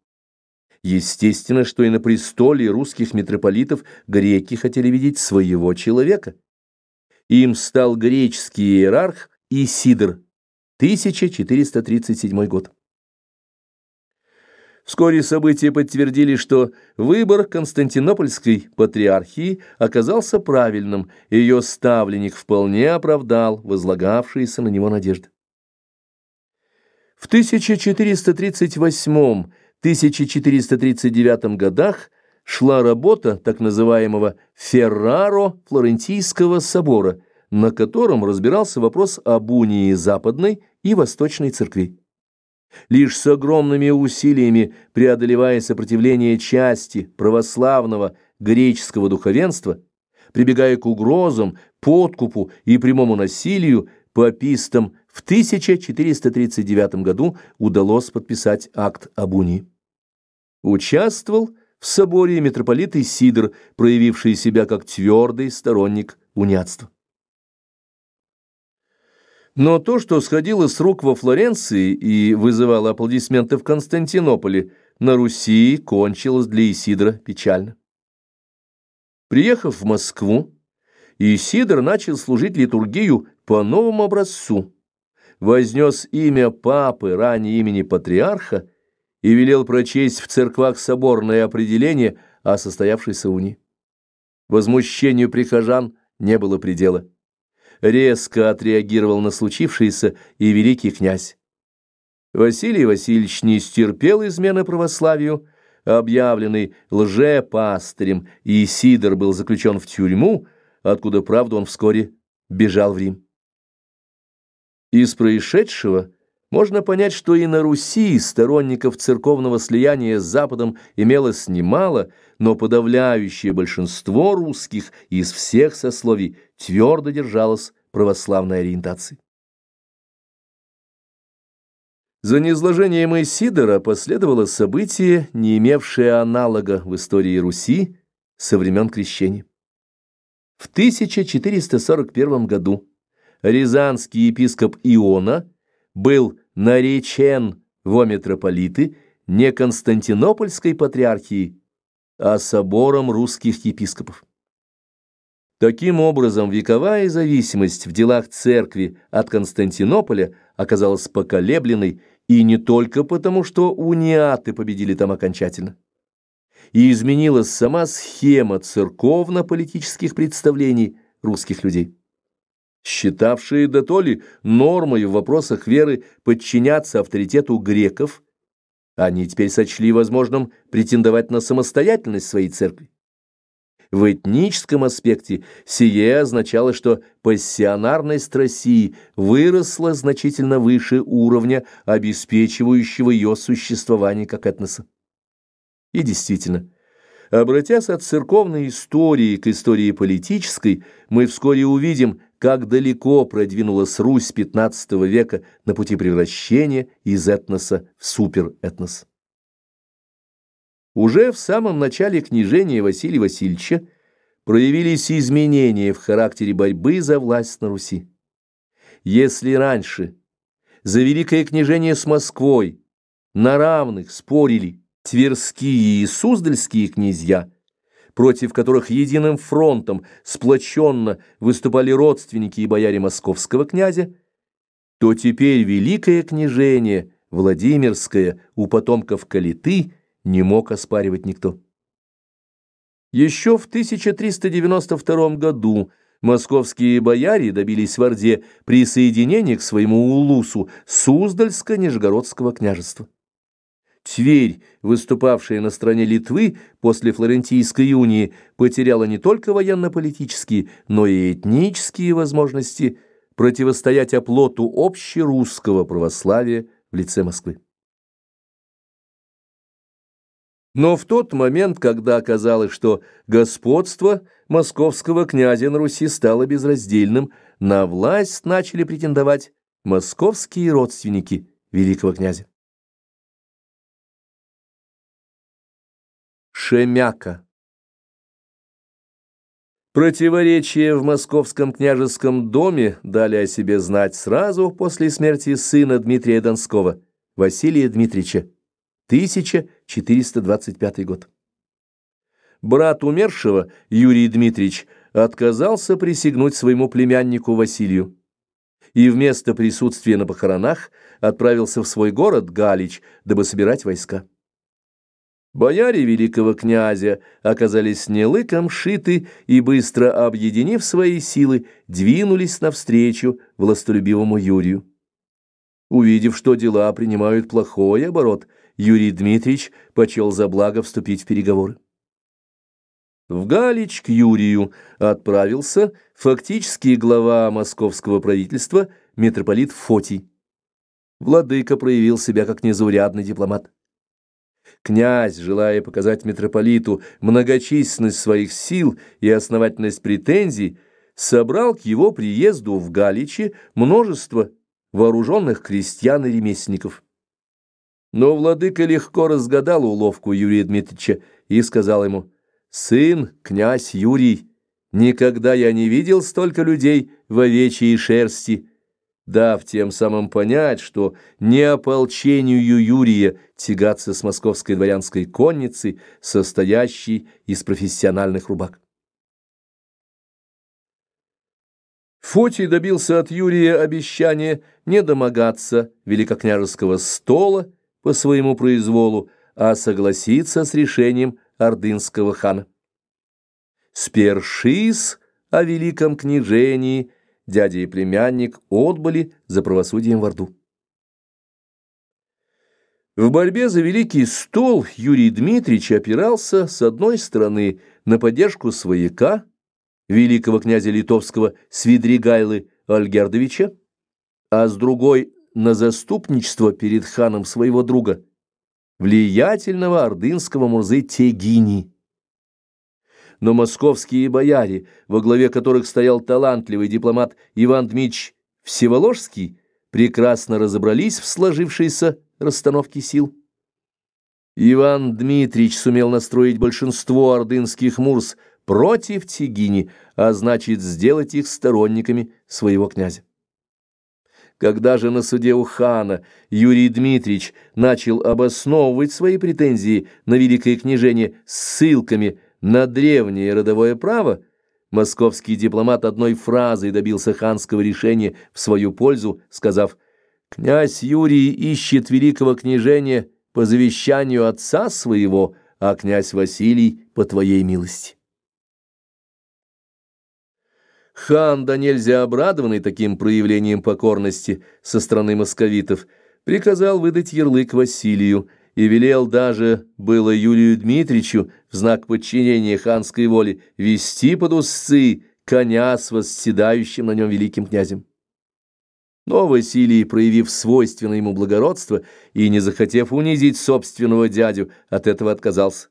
Естественно, что и на престоле русских митрополитов греки хотели видеть своего человека. Им стал греческий иерарх Исидор 1437 год. Вскоре события подтвердили, что выбор Константинопольской патриархии оказался правильным, и ее ставленник вполне оправдал возлагавшиеся на него надежды. В 1438-1439 годах шла работа так называемого Ферраро-Флорентийского собора – на котором разбирался вопрос об унии Западной и Восточной церкви. Лишь с огромными усилиями, преодолевая сопротивление части православного греческого духовенства, прибегая к угрозам, подкупу и прямому насилию, папистам в 1439 году удалось подписать акт об унии. Участвовал в соборе митрополит Исидор, проявивший себя как твердый сторонник униатства. Но то, что сходило с рук во Флоренции и вызывало аплодисменты в Константинополе, на Руси кончилось для Исидра печально. Приехав в Москву, Исидор начал служить литургию по новому образцу, вознес имя папы ранее имени патриарха и велел прочесть в церквах соборное определение о состоявшейся уни. Возмущению прихожан не было предела резко отреагировал на случившееся и великий князь. Василий Васильевич не стерпел измены православию, объявленный лжепастырем, и Сидор был заключен в тюрьму, откуда, правда, он вскоре бежал в Рим. Из происшедшего – можно понять, что и на Руси сторонников церковного слияния с Западом имелось немало, но подавляющее большинство русских из всех сословий твердо держалось православной ориентации. За низложением Исидора последовало событие, не имевшее аналога в истории Руси со времен крещения. В 1441 году рязанский епископ Иона – был наречен во митрополиты не Константинопольской патриархии, а собором русских епископов. Таким образом, вековая зависимость в делах церкви от Константинополя оказалась поколебленной и не только потому, что униаты победили там окончательно. И изменилась сама схема церковно-политических представлений русских людей считавшие до дотоли нормой в вопросах веры подчиняться авторитету греков, они теперь сочли возможным претендовать на самостоятельность своей церкви. В этническом аспекте сие означало, что пассионарность России выросла значительно выше уровня, обеспечивающего ее существование как этноса. И действительно, обратясь от церковной истории к истории политической, мы вскоре увидим, как далеко продвинулась Русь XV века на пути превращения из этноса в суперэтнос. Уже в самом начале княжения Василия Васильевича проявились изменения в характере борьбы за власть на Руси. Если раньше за великое княжение с Москвой на равных спорили тверские и суздальские князья – против которых единым фронтом сплоченно выступали родственники и бояре московского князя, то теперь великое княжение Владимирское у потомков Калиты не мог оспаривать никто. Еще в 1392 году московские бояре добились в Орде присоединения к своему улусу Суздальско-Нижегородского княжества. Тверь, выступавшая на стороне Литвы после Флорентийской унии, потеряла не только военно-политические, но и этнические возможности противостоять оплоту общерусского православия в лице Москвы. Но в тот момент, когда оказалось, что господство московского князя на Руси стало безраздельным, на власть начали претендовать московские родственники великого князя. Шемяка. Противоречия в московском княжеском доме дали о себе знать сразу после смерти сына Дмитрия Донского, Василия Дмитриевича. 1425 год. Брат умершего, Юрий Дмитриевич отказался присягнуть своему племяннику Василию и вместо присутствия на похоронах отправился в свой город Галич, дабы собирать войска. Бояре великого князя оказались не лыком шиты и, быстро объединив свои силы, двинулись навстречу властолюбивому Юрию. Увидев, что дела принимают плохой оборот, Юрий Дмитриевич почел за благо вступить в переговоры. В Галич к Юрию отправился фактически глава московского правительства митрополит Фотий. Владыка проявил себя как незаурядный дипломат. Князь, желая показать митрополиту многочисленность своих сил и основательность претензий, собрал к его приезду в Галичи множество вооруженных крестьян и ремесленников. Но владыка легко разгадал уловку Юрия Дмитриевича и сказал ему, «Сын, князь Юрий, никогда я не видел столько людей в овечьей шерсти, дав тем самым понять, что не ополчению Юрия тягаться с московской дворянской конницей, состоящей из профессиональных рубак. Фотий добился от Юрия обещания не домогаться великокняжеского стола по своему произволу, а согласиться с решением ордынского хана. «Спершись о великом княжении», дядя и племянник отбыли за правосудием в Орду. В борьбе за Великий стол Юрий Дмитриевич опирался, с одной стороны, на поддержку свояка, великого князя литовского Свидригайлы Альгердовича, а с другой – на заступничество перед ханом своего друга, влиятельного ордынского мурзы Тегини но московские бояре, во главе которых стоял талантливый дипломат Иван Дмитрич Всеволожский, прекрасно разобрались в сложившейся расстановке сил. Иван Дмитрич сумел настроить большинство ордынских мурс против Тигини, а значит сделать их сторонниками своего князя. Когда же на суде у хана Юрий Дмитрич начал обосновывать свои претензии на великое княжение ссылками – на древнее родовое право, московский дипломат одной фразой добился ханского решения в свою пользу, сказав «Князь Юрий ищет великого княжения по завещанию отца своего, а князь Василий по твоей милости». Хан, да нельзя обрадованный таким проявлением покорности со стороны московитов, приказал выдать ярлык Василию и велел даже было Юлию Дмитричу знак подчинения ханской воле, вести под усы коня с восседающим на нем великим князем. Но Василий, проявив свойственное ему благородство и не захотев унизить собственного дядю, от этого отказался.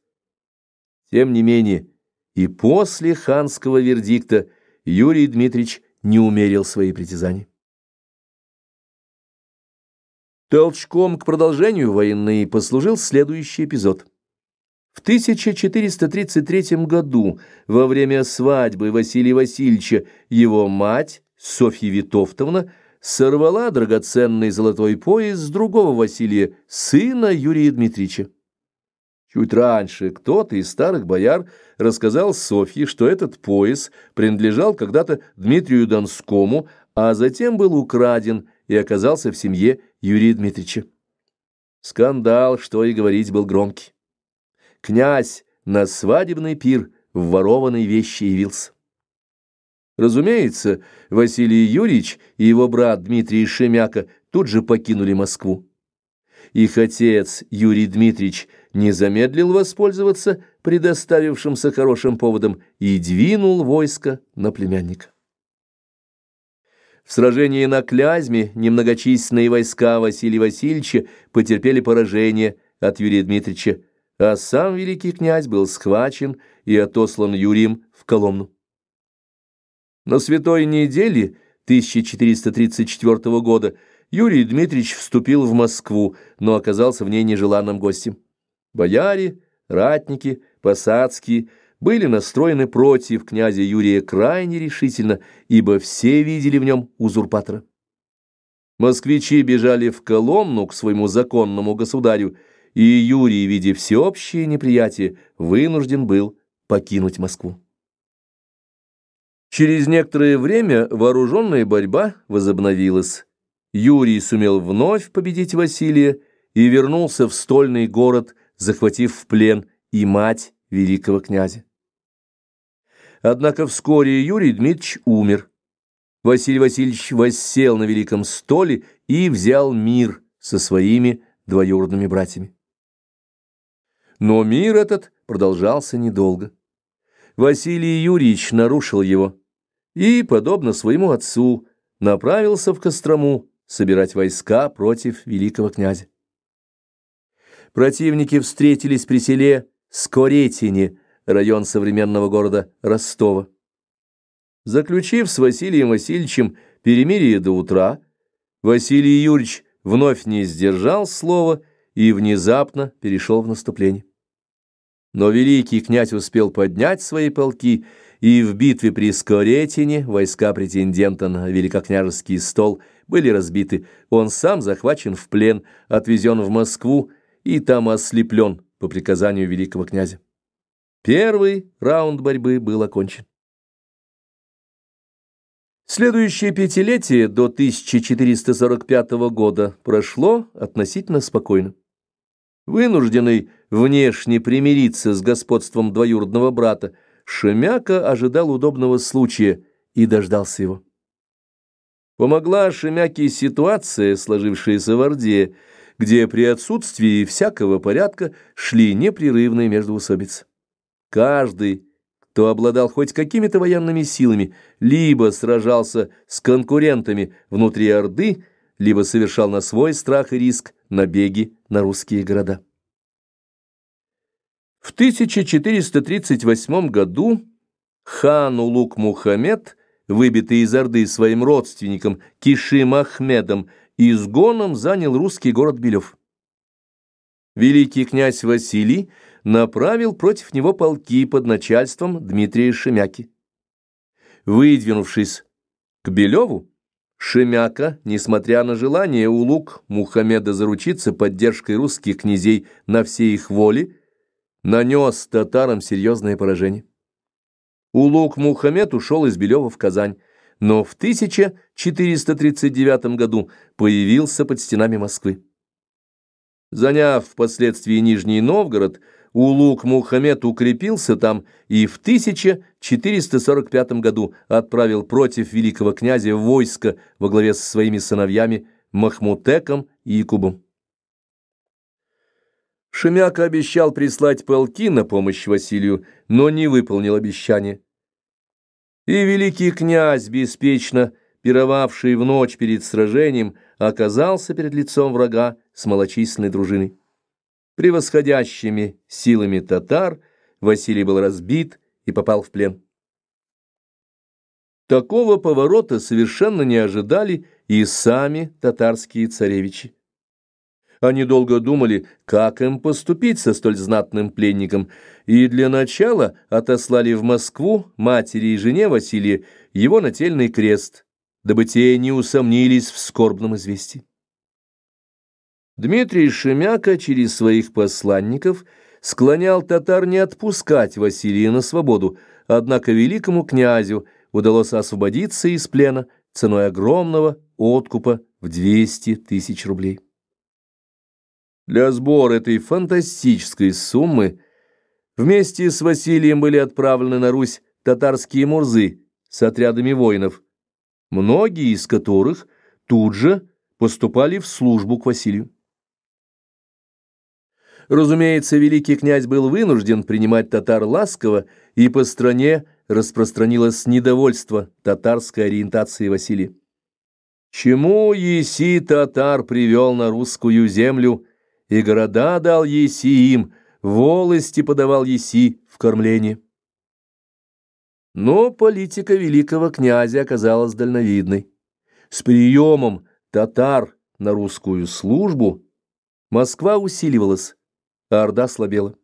Тем не менее, и после ханского вердикта Юрий Дмитриевич не умерил свои притязания. Толчком к продолжению войны послужил следующий эпизод. В 1433 году, во время свадьбы Василия Васильевича, его мать, Софья Витовтовна, сорвала драгоценный золотой пояс с другого Василия, сына Юрия Дмитриевича. Чуть раньше кто-то из старых бояр рассказал Софье, что этот пояс принадлежал когда-то Дмитрию Донскому, а затем был украден и оказался в семье Юрия Дмитриевича. Скандал, что и говорить, был громкий. Князь на свадебный пир в ворованной вещи явился. Разумеется, Василий Юрьевич и его брат Дмитрий Шемяка тут же покинули Москву. Их отец Юрий Дмитрич не замедлил воспользоваться предоставившимся хорошим поводом и двинул войско на племянника. В сражении на Клязьме немногочисленные войска Василия Васильевича потерпели поражение от Юрия Дмитрича а сам великий князь был схвачен и отослан Юрием в Коломну. На святой неделе 1434 года Юрий Дмитриевич вступил в Москву, но оказался в ней нежеланным гостем. Бояре, ратники, посадские были настроены против князя Юрия крайне решительно, ибо все видели в нем узурпатора. Москвичи бежали в Коломну к своему законному государю, и Юрий, видя всеобщее неприятие, вынужден был покинуть Москву. Через некоторое время вооруженная борьба возобновилась. Юрий сумел вновь победить Василия и вернулся в стольный город, захватив в плен и мать великого князя. Однако вскоре Юрий Дмитриевич умер. Василий Васильевич воссел на великом столе и взял мир со своими двоюродными братьями. Но мир этот продолжался недолго. Василий Юрьевич нарушил его и, подобно своему отцу, направился в Кострому собирать войска против великого князя. Противники встретились при селе Скоретине, район современного города Ростова. Заключив с Василием Васильевичем перемирие до утра, Василий Юрьевич вновь не сдержал слова и, и внезапно перешел в наступление. Но великий князь успел поднять свои полки, и в битве при Скоретине войска претендента на великокняжеский стол были разбиты. Он сам захвачен в плен, отвезен в Москву и там ослеплен по приказанию великого князя. Первый раунд борьбы был окончен. Следующее пятилетие до 1445 года прошло относительно спокойно. Вынужденный внешне примириться с господством двоюродного брата, Шемяка ожидал удобного случая и дождался его. Помогла Шемяке ситуация, сложившаяся в Орде, где при отсутствии всякого порядка шли непрерывные междоусобицы. Каждый, кто обладал хоть какими-то военными силами, либо сражался с конкурентами внутри Орды, либо совершал на свой страх и риск набеги на русские города. В 1438 году хан Улук-Мухаммед, выбитый из Орды своим родственником Кишим Ахмедом, изгоном занял русский город Белев. Великий князь Василий направил против него полки под начальством Дмитрия Шемяки. Выдвинувшись к Белеву, Шемяка, несмотря на желание улук Мухаммеда заручиться поддержкой русских князей на все их воли, нанес татарам серьезное поражение. Улук Мухаммед ушел из Белева в Казань, но в 1439 году появился под стенами Москвы. Заняв впоследствии Нижний Новгород, Улук Мухаммед укрепился там и в 1439 445 году отправил против великого князя войско во главе со своими сыновьями Махмутеком и Якубом. Шемяк обещал прислать полки на помощь Василию, но не выполнил обещание. И великий князь, беспечно пировавший в ночь перед сражением, оказался перед лицом врага с малочисленной дружиной. Превосходящими силами татар Василий был разбит и попал в плен. Такого поворота совершенно не ожидали и сами татарские царевичи. Они долго думали, как им поступить со столь знатным пленником, и для начала отослали в Москву матери и жене Василия его нательный крест, дабы те не усомнились в скорбном известии. Дмитрий Шемяка через своих посланников – склонял татар не отпускать Василия на свободу, однако великому князю удалось освободиться из плена ценой огромного откупа в 200 тысяч рублей. Для сбора этой фантастической суммы вместе с Василием были отправлены на Русь татарские мурзы с отрядами воинов, многие из которых тут же поступали в службу к Василию. Разумеется, великий князь был вынужден принимать татар ласково, и по стране распространилось недовольство татарской ориентации Василия. «Чему еси татар привел на русскую землю, и города дал еси им, волости подавал еси в кормление?» Но политика великого князя оказалась дальновидной. С приемом татар на русскую службу Москва усиливалась, а Орда слабела.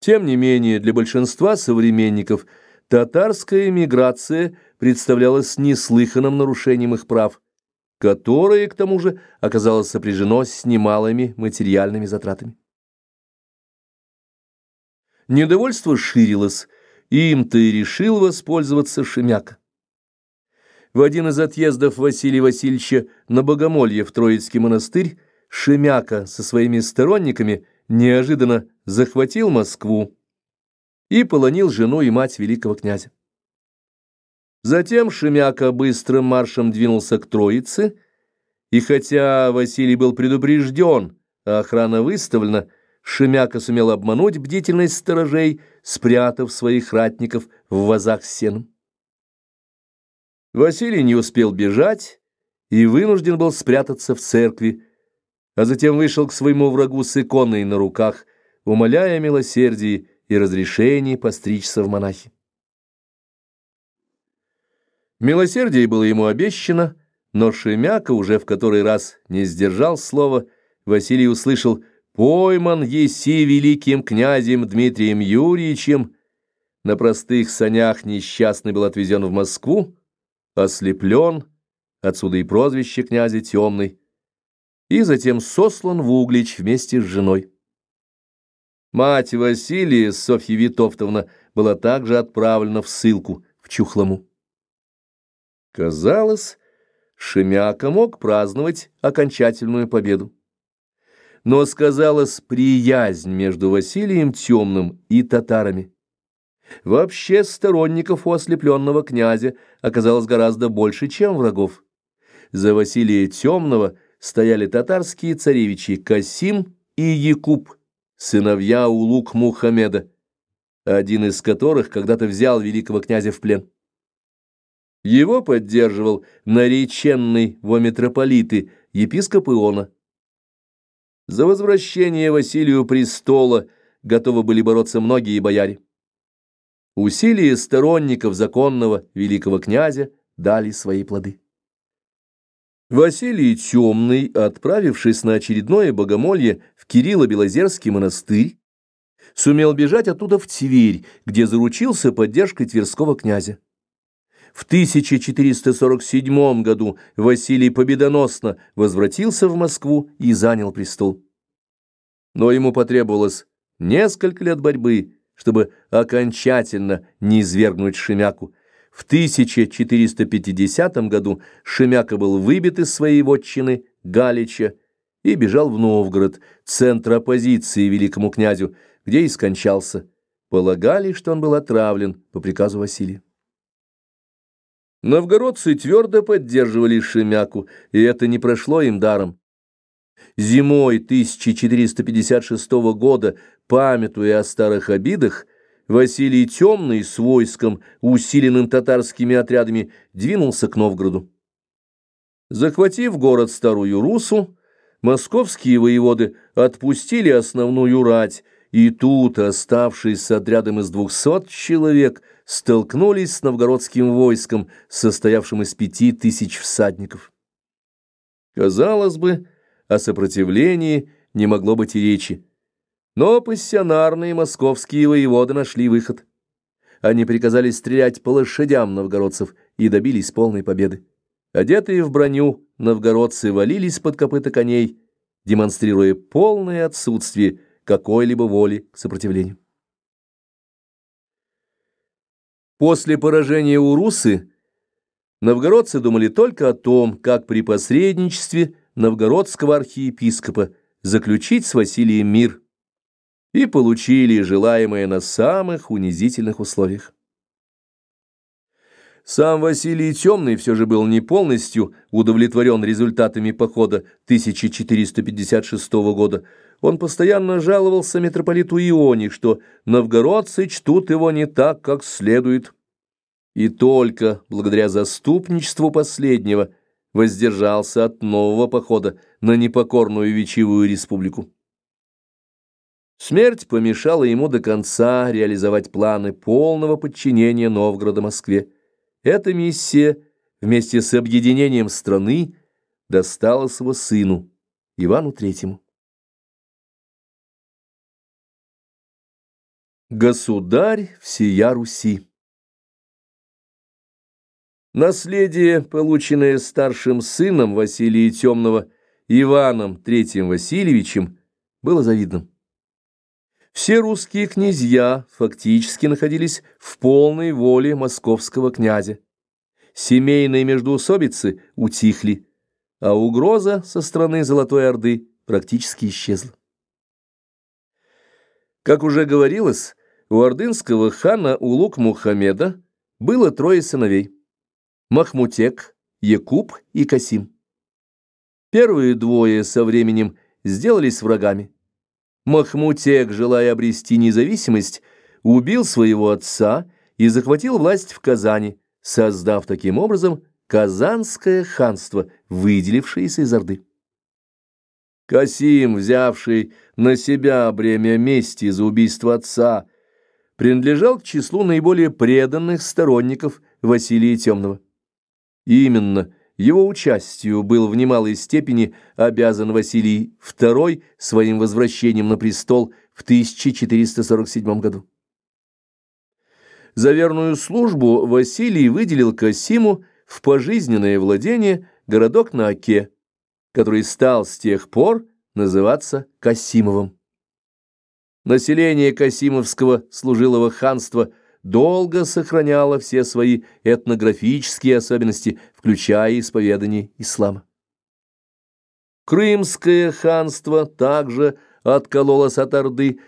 Тем не менее, для большинства современников татарская миграция представлялась неслыханным нарушением их прав, которое, к тому же, оказалось сопряжено с немалыми материальными затратами. Недовольство ширилось, и им-то и решил воспользоваться Шемяка. В один из отъездов Василия Васильевича на Богомолье в Троицкий монастырь Шемяка со своими сторонниками неожиданно захватил Москву и полонил жену и мать великого князя. Затем Шемяка быстрым маршем двинулся к Троице, и хотя Василий был предупрежден, а охрана выставлена, Шемяка сумел обмануть бдительность сторожей, спрятав своих ратников в вазах с сеном. Василий не успел бежать и вынужден был спрятаться в церкви, а затем вышел к своему врагу с иконой на руках, умоляя милосердие и разрешение постричься в монахи. Милосердие было ему обещано, но Шемяка уже в который раз не сдержал слова. Василий услышал «Пойман еси великим князем Дмитрием Юрьевичем». На простых санях несчастный был отвезен в Москву, ослеплен, отсюда и прозвище князя Темный и затем сослан в Углич вместе с женой. Мать Василия, Софья Витовтовна, была также отправлена в ссылку в Чухлому. Казалось, Шемяка мог праздновать окончательную победу. Но сказалась приязнь между Василием Темным и татарами. Вообще сторонников у ослепленного князя оказалось гораздо больше, чем врагов. За Василия Темного – стояли татарские царевичи Касим и Якуб, сыновья Улук Мухаммеда, один из которых когда-то взял великого князя в плен. Его поддерживал нареченный во митрополиты епископ Иона. За возвращение Василию престола готовы были бороться многие бояре. Усилия сторонников законного великого князя дали свои плоды. Василий Темный, отправившись на очередное богомолье в Кирилло-Белозерский монастырь, сумел бежать оттуда в Тверь, где заручился поддержкой тверского князя. В 1447 году Василий победоносно возвратился в Москву и занял престол. Но ему потребовалось несколько лет борьбы, чтобы окончательно не извергнуть Шемяку, в 1450 году Шемяка был выбит из своей вотчины Галича и бежал в Новгород, центр оппозиции великому князю, где и скончался. Полагали, что он был отравлен по приказу Василия. Новгородцы твердо поддерживали Шемяку, и это не прошло им даром. Зимой 1456 года, памятуя о старых обидах, Василий Темный с войском, усиленным татарскими отрядами, двинулся к Новгороду. Захватив город Старую Русу, московские воеводы отпустили основную рать, и тут, оставшись с отрядом из двухсот человек, столкнулись с новгородским войском, состоявшим из пяти тысяч всадников. Казалось бы, о сопротивлении не могло быть и речи. Но пассионарные московские воеводы нашли выход. Они приказали стрелять по лошадям новгородцев и добились полной победы. Одетые в броню, новгородцы валились под копыта коней, демонстрируя полное отсутствие какой-либо воли к сопротивлению. После поражения у русы новгородцы думали только о том, как при посредничестве новгородского архиепископа заключить с Василием мир – и получили желаемое на самых унизительных условиях. Сам Василий Темный все же был не полностью удовлетворен результатами похода 1456 года. Он постоянно жаловался митрополиту Ионе, что новгородцы чтут его не так, как следует. И только благодаря заступничеству последнего воздержался от нового похода на непокорную Вечевую республику. Смерть помешала ему до конца реализовать планы полного подчинения Новгорода Москве. Эта миссия вместе с объединением страны досталась его сыну, Ивану Третьему. Государь всея Руси Наследие, полученное старшим сыном Василия Темного Иваном Третьим Васильевичем, было завидным. Все русские князья фактически находились в полной воле московского князя. Семейные междоусобицы утихли, а угроза со стороны Золотой Орды практически исчезла. Как уже говорилось, у ордынского хана Улук Мухаммеда было трое сыновей – Махмутек, Якуб и Касим. Первые двое со временем сделались врагами – Махмутек, желая обрести независимость, убил своего отца и захватил власть в Казани, создав таким образом Казанское ханство, выделившееся из Орды. Касим, взявший на себя бремя мести за убийство отца, принадлежал к числу наиболее преданных сторонников Василия Темного. Именно – его участию был в немалой степени обязан Василий II своим возвращением на престол в 1447 году. За верную службу Василий выделил Касиму в пожизненное владение городок на Оке, который стал с тех пор называться Касимовым. Население Касимовского служилого ханства – долго сохраняла все свои этнографические особенности, включая исповедание ислама. Крымское ханство также откололось от Орды,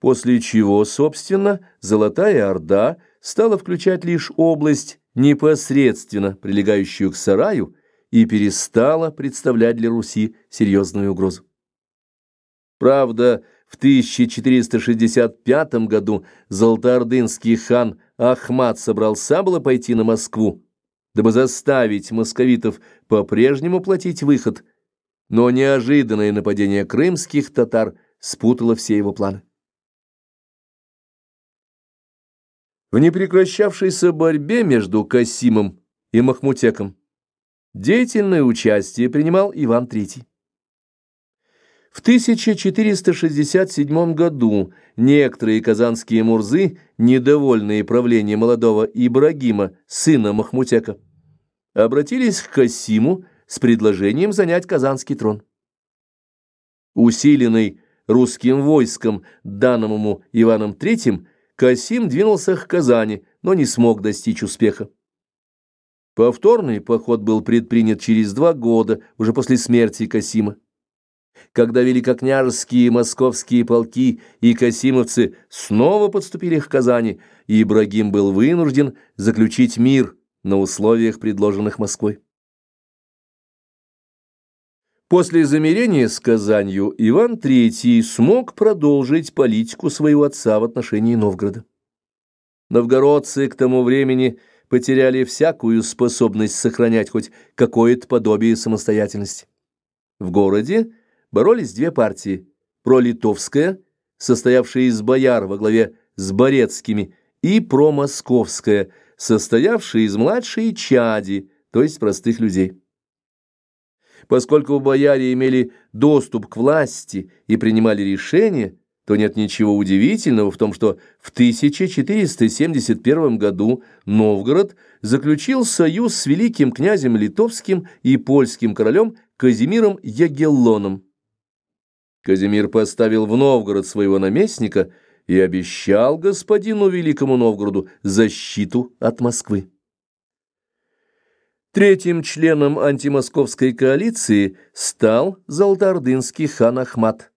после чего, собственно, Золотая Орда стала включать лишь область, непосредственно прилегающую к сараю, и перестала представлять для Руси серьезную угрозу. Правда, в 1465 году золотоордынский хан Ахмат собрался было пойти на Москву, дабы заставить московитов по-прежнему платить выход, но неожиданное нападение крымских татар спутало все его планы. В непрекращавшейся борьбе между Касимом и Махмутеком деятельное участие принимал Иван Третий. В 1467 году некоторые казанские мурзы, недовольные правлением молодого Ибрагима, сына Махмутека, обратились к Касиму с предложением занять казанский трон. Усиленный русским войском, данному Иваном III, Касим двинулся к Казани, но не смог достичь успеха. Повторный поход был предпринят через два года, уже после смерти Касима. Когда великокняжеские московские полки и касимовцы снова подступили к Казани, и Ибрагим был вынужден заключить мир на условиях, предложенных Москвой. После замирения с Казанью Иван III смог продолжить политику своего отца в отношении Новгорода. Новгородцы к тому времени потеряли всякую способность сохранять хоть какое-то подобие самостоятельности. В городе боролись две партии – пролитовская, состоявшая из бояр во главе с Борецкими, и промосковская, состоявшая из младшей чади, то есть простых людей. Поскольку бояре имели доступ к власти и принимали решения, то нет ничего удивительного в том, что в 1471 году Новгород заключил союз с великим князем литовским и польским королем Казимиром Ягеллоном. Казимир поставил в Новгород своего наместника и обещал господину Великому Новгороду защиту от Москвы. Третьим членом антимосковской коалиции стал золотоордынский хан Ахмат,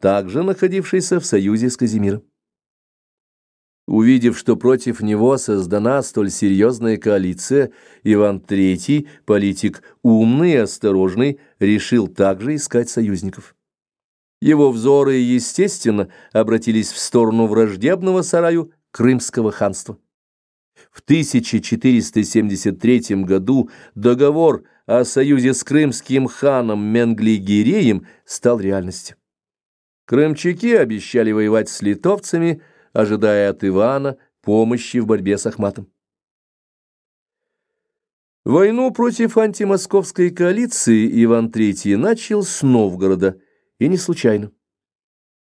также находившийся в союзе с Казимиром. Увидев, что против него создана столь серьезная коалиция, Иван III, политик умный и осторожный, решил также искать союзников его взоры, естественно, обратились в сторону враждебного сараю Крымского ханства. В 1473 году договор о союзе с крымским ханом менгли стал реальностью. Крымчаки обещали воевать с литовцами, ожидая от Ивана помощи в борьбе с Ахматом. Войну против антимосковской коалиции Иван III начал с Новгорода – и не случайно.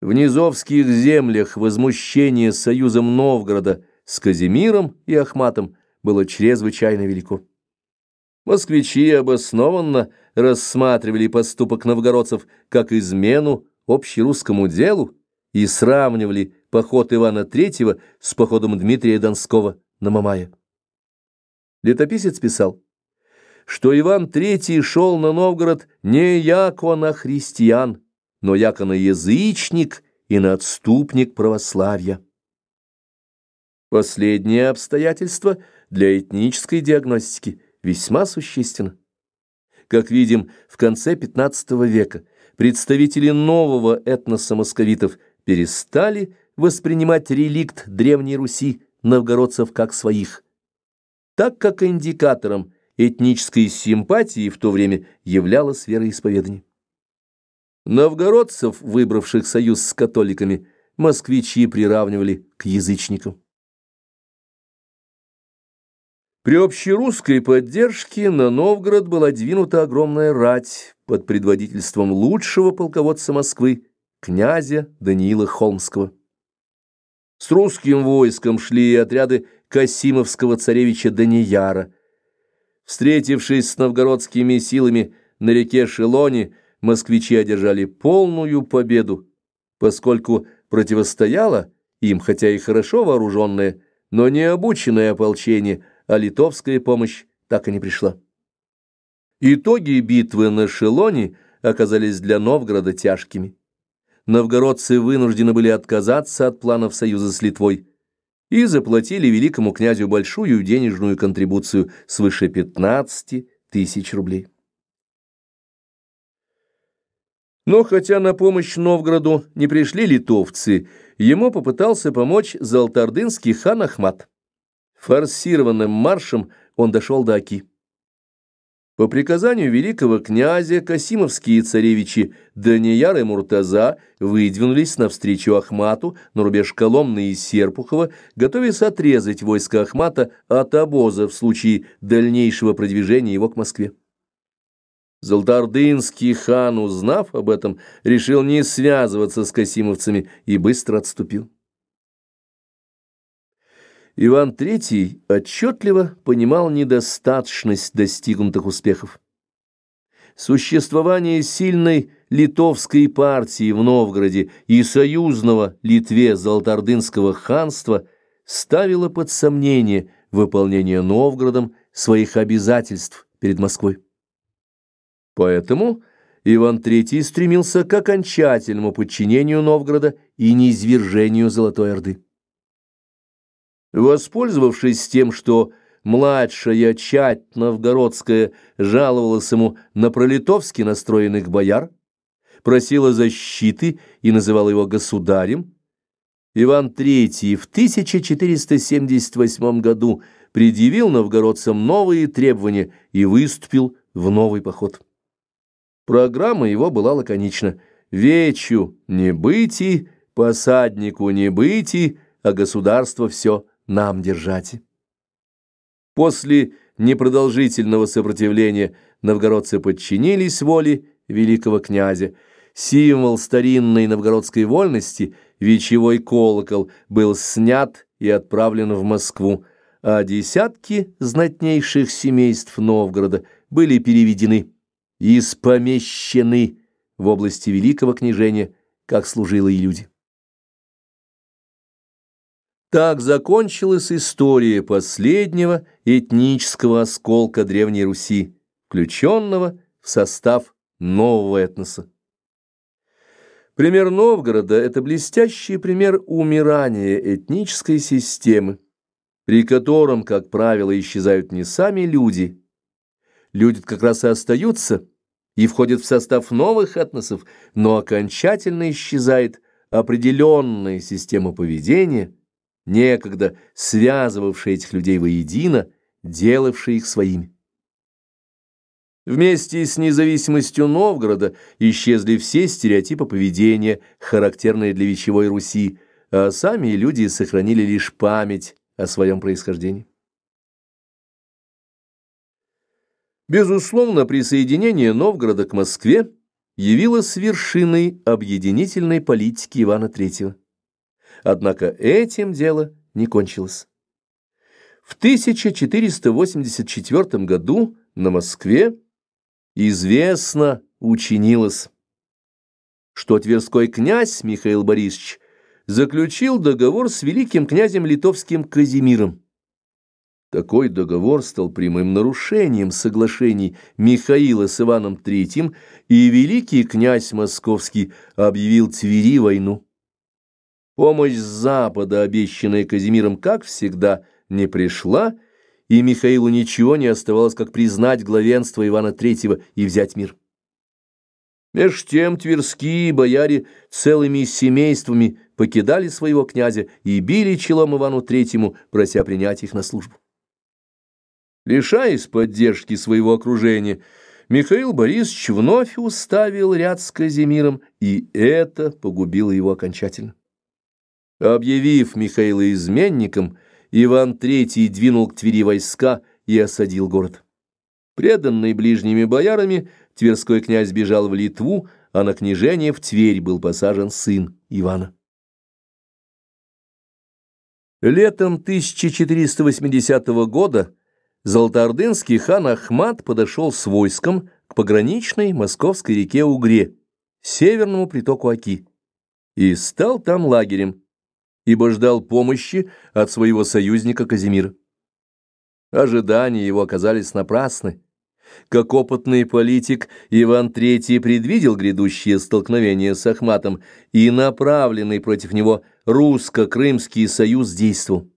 В низовских землях возмущение союзом Новгорода с Казимиром и Ахматом было чрезвычайно велико. Москвичи обоснованно рассматривали поступок новгородцев как измену общерусскому делу и сравнивали поход Ивана III с походом Дмитрия Донского на Мамая. Летописец писал, что Иван III шел на Новгород не яко на христиан, но яко на язычник и на отступник православия. Последнее обстоятельство для этнической диагностики весьма существенно. Как видим, в конце XV века представители нового этноса московитов перестали воспринимать реликт Древней Руси новгородцев как своих, так как индикатором этнической симпатии в то время являлось вероисповедание. Новгородцев, выбравших союз с католиками, москвичи приравнивали к язычникам. При общерусской поддержке на Новгород была двинута огромная рать под предводительством лучшего полководца Москвы, князя Даниила Холмского. С русским войском шли и отряды Касимовского царевича Данияра. Встретившись с новгородскими силами на реке Шелоне, москвичи одержали полную победу, поскольку противостояло им, хотя и хорошо вооруженное, но не обученное ополчение, а литовская помощь так и не пришла. Итоги битвы на Шелоне оказались для Новгорода тяжкими. Новгородцы вынуждены были отказаться от планов союза с Литвой и заплатили великому князю большую денежную контрибуцию свыше 15 тысяч рублей. Но хотя на помощь Новгороду не пришли литовцы, ему попытался помочь золотардынский хан Ахмат. Форсированным маршем он дошел до Аки. По приказанию великого князя Касимовские царевичи Данияр и Муртаза выдвинулись навстречу Ахмату на рубеж Коломны и Серпухова, готовясь отрезать войско Ахмата от обоза в случае дальнейшего продвижения его к Москве. Золдардынский хан, узнав об этом, решил не связываться с касимовцами и быстро отступил. Иван III отчетливо понимал недостаточность достигнутых успехов. Существование сильной литовской партии в Новгороде и союзного Литве Золотардынского ханства ставило под сомнение выполнение Новгородом своих обязательств перед Москвой. Поэтому Иван III стремился к окончательному подчинению Новгорода и неизвержению Золотой Орды. Воспользовавшись тем, что младшая чать новгородская жаловалась ему на пролитовски настроенных бояр, просила защиты и называла его государем, Иван III в 1478 году предъявил новгородцам новые требования и выступил в новый поход. Программа его была лаконична. «Вечью не быти, посаднику не быти, а государство все нам держать. После непродолжительного сопротивления новгородцы подчинились воле великого князя. Символ старинной новгородской вольности, вечевой колокол, был снят и отправлен в Москву, а десятки знатнейших семейств Новгорода были переведены из в области великого княжения, как служилые люди. Так закончилась история последнего этнического осколка Древней Руси, включенного в состав нового этноса. Пример Новгорода – это блестящий пример умирания этнической системы, при котором, как правило, исчезают не сами люди. Люди как раз и остаются – и входит в состав новых этносов, но окончательно исчезает определенная система поведения, некогда связывавшая этих людей воедино, делавшая их своими. Вместе с независимостью Новгорода исчезли все стереотипы поведения, характерные для Вечевой Руси, а сами люди сохранили лишь память о своем происхождении. Безусловно, присоединение Новгорода к Москве явилось вершиной объединительной политики Ивана III. Однако этим дело не кончилось. В 1484 году на Москве известно учинилось, что Тверской князь Михаил Борисович заключил договор с великим князем литовским Казимиром такой договор стал прямым нарушением соглашений Михаила с Иваном III, и великий князь московский объявил Твери войну. Помощь с Запада, обещанная Казимиром, как всегда, не пришла, и Михаилу ничего не оставалось, как признать главенство Ивана III и взять мир. Меж тем тверские бояре целыми семействами покидали своего князя и били челом Ивану Третьему, прося принять их на службу. Лишаясь поддержки своего окружения, Михаил Борисович вновь уставил ряд с Казимиром, и это погубило его окончательно. Объявив Михаила изменником, Иван III двинул к Твери войска и осадил город. Преданный ближними боярами, тверской князь бежал в Литву, а на княжение в Тверь был посажен сын Ивана. Летом 1480 года Золотоордынский хан Ахмат подошел с войском к пограничной московской реке Угре, северному притоку Оки, и стал там лагерем, ибо ждал помощи от своего союзника Казимира. Ожидания его оказались напрасны. Как опытный политик, Иван III предвидел грядущее столкновение с Ахматом и направленный против него русско-крымский союз действовал.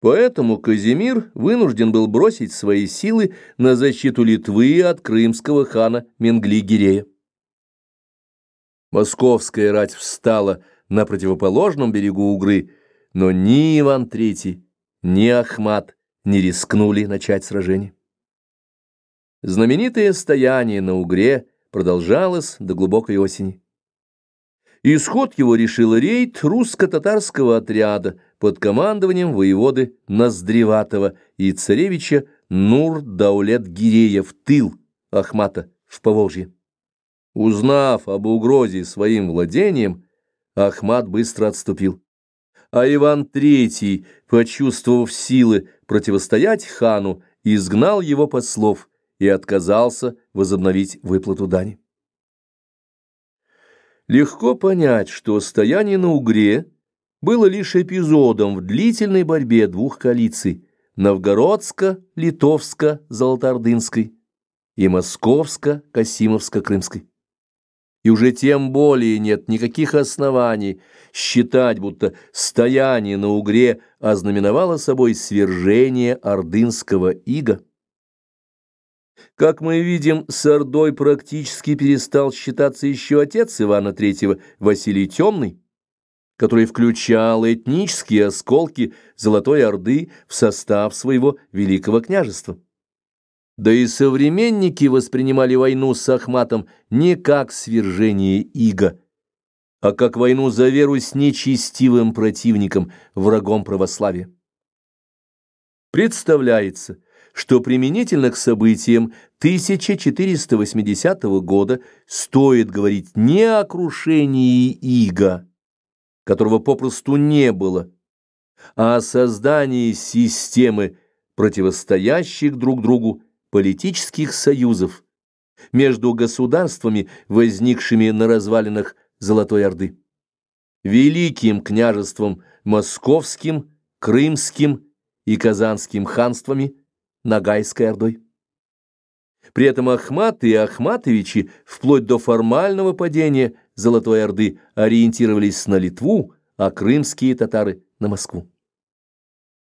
Поэтому Казимир вынужден был бросить свои силы на защиту Литвы от крымского хана Менгли-Гирея. Московская рать встала на противоположном берегу Угры, но ни Иван III, ни Ахмат не рискнули начать сражение. Знаменитое стояние на Угре продолжалось до глубокой осени. Исход его решил рейд русско-татарского отряда под командованием воеводы Ноздреватова и царевича Нур-Даулет-Гирея в тыл Ахмата в Поволжье. Узнав об угрозе своим владением, Ахмат быстро отступил. А Иван III, почувствовав силы противостоять хану, изгнал его послов и отказался возобновить выплату дани. Легко понять, что стояние на Угре было лишь эпизодом в длительной борьбе двух коалиций Новгородско-Литовско-Золотардынской и Московско-Касимовско-Крымской. И уже тем более нет никаких оснований считать, будто стояние на Угре ознаменовало собой свержение ордынского ига. Как мы видим, с Ордой практически перестал считаться еще отец Ивана III, Василий Темный, который включал этнические осколки Золотой Орды в состав своего Великого княжества. Да и современники воспринимали войну с Ахматом не как свержение ига, а как войну за веру с нечестивым противником, врагом православия. Представляется – что применительно к событиям 1480 года стоит говорить не о крушении Иго, которого попросту не было, а о создании системы противостоящих друг другу политических союзов между государствами, возникшими на развалинах Золотой Орды. Великим княжеством Московским, Крымским и Казанским ханствами – Ногайской Ордой. При этом Ахматы и Ахматовичи вплоть до формального падения Золотой Орды ориентировались на Литву, а крымские татары – на Москву.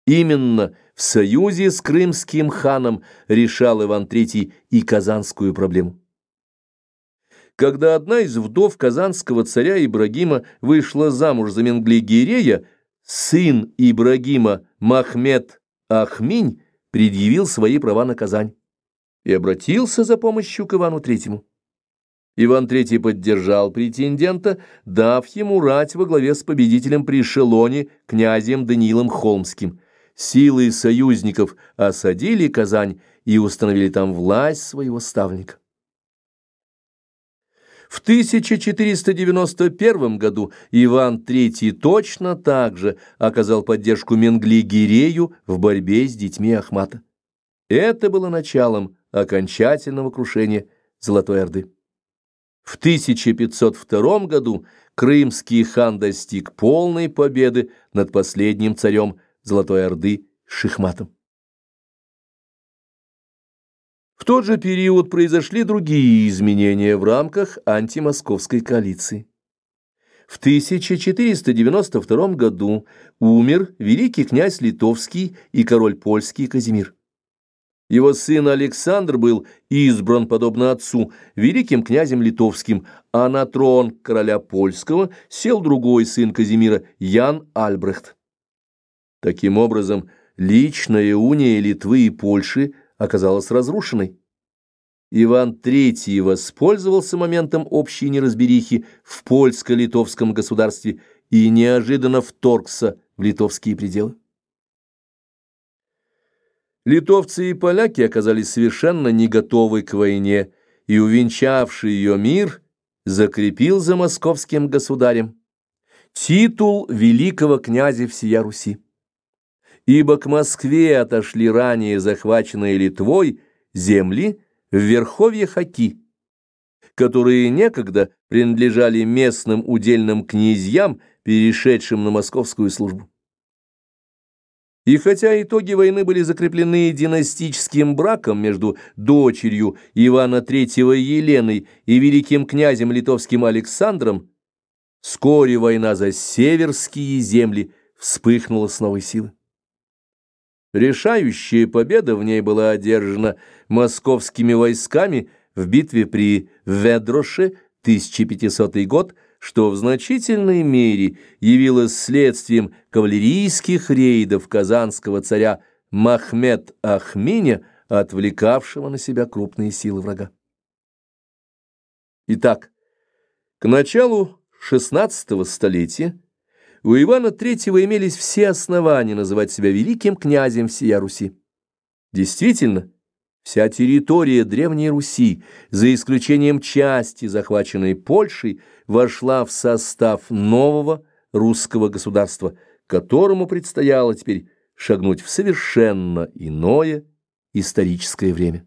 Именно в союзе с крымским ханом решал Иван III и казанскую проблему. Когда одна из вдов казанского царя Ибрагима вышла замуж за Менгли Гирея, сын Ибрагима Махмед Ахминь предъявил свои права на Казань и обратился за помощью к Ивану Третьему. Иван III поддержал претендента, дав ему рать во главе с победителем при Шелоне князем Даниилом Холмским. Силы союзников осадили Казань и установили там власть своего ставника. В 1491 году Иван III точно так же оказал поддержку Менгли-Гирею в борьбе с детьми Ахмата. Это было началом окончательного крушения Золотой Орды. В 1502 году крымский хан достиг полной победы над последним царем Золотой Орды Шихматом. В тот же период произошли другие изменения в рамках антимосковской коалиции. В 1492 году умер великий князь Литовский и король Польский Казимир. Его сын Александр был избран, подобно отцу, великим князем литовским, а на трон короля польского сел другой сын Казимира, Ян Альбрехт. Таким образом, личная уния Литвы и Польши – оказалась разрушенной. Иван III воспользовался моментом общей неразберихи в польско-литовском государстве и неожиданно вторгся в литовские пределы. Литовцы и поляки оказались совершенно не готовы к войне, и увенчавший ее мир закрепил за московским государем титул великого князя всея Руси ибо к Москве отошли ранее захваченные Литвой земли в Верховье Хаки, которые некогда принадлежали местным удельным князьям, перешедшим на московскую службу. И хотя итоги войны были закреплены династическим браком между дочерью Ивана III Еленой и великим князем литовским Александром, вскоре война за северские земли вспыхнула с новой силы. Решающая победа в ней была одержана московскими войсками в битве при Ведроше 1500 год, что в значительной мере явилось следствием кавалерийских рейдов казанского царя Махмед Ахминя, отвлекавшего на себя крупные силы врага. Итак, к началу XVI столетия у Ивана III имелись все основания называть себя великим князем всея Руси. Действительно, вся территория Древней Руси, за исключением части, захваченной Польшей, вошла в состав нового русского государства, которому предстояло теперь шагнуть в совершенно иное историческое время.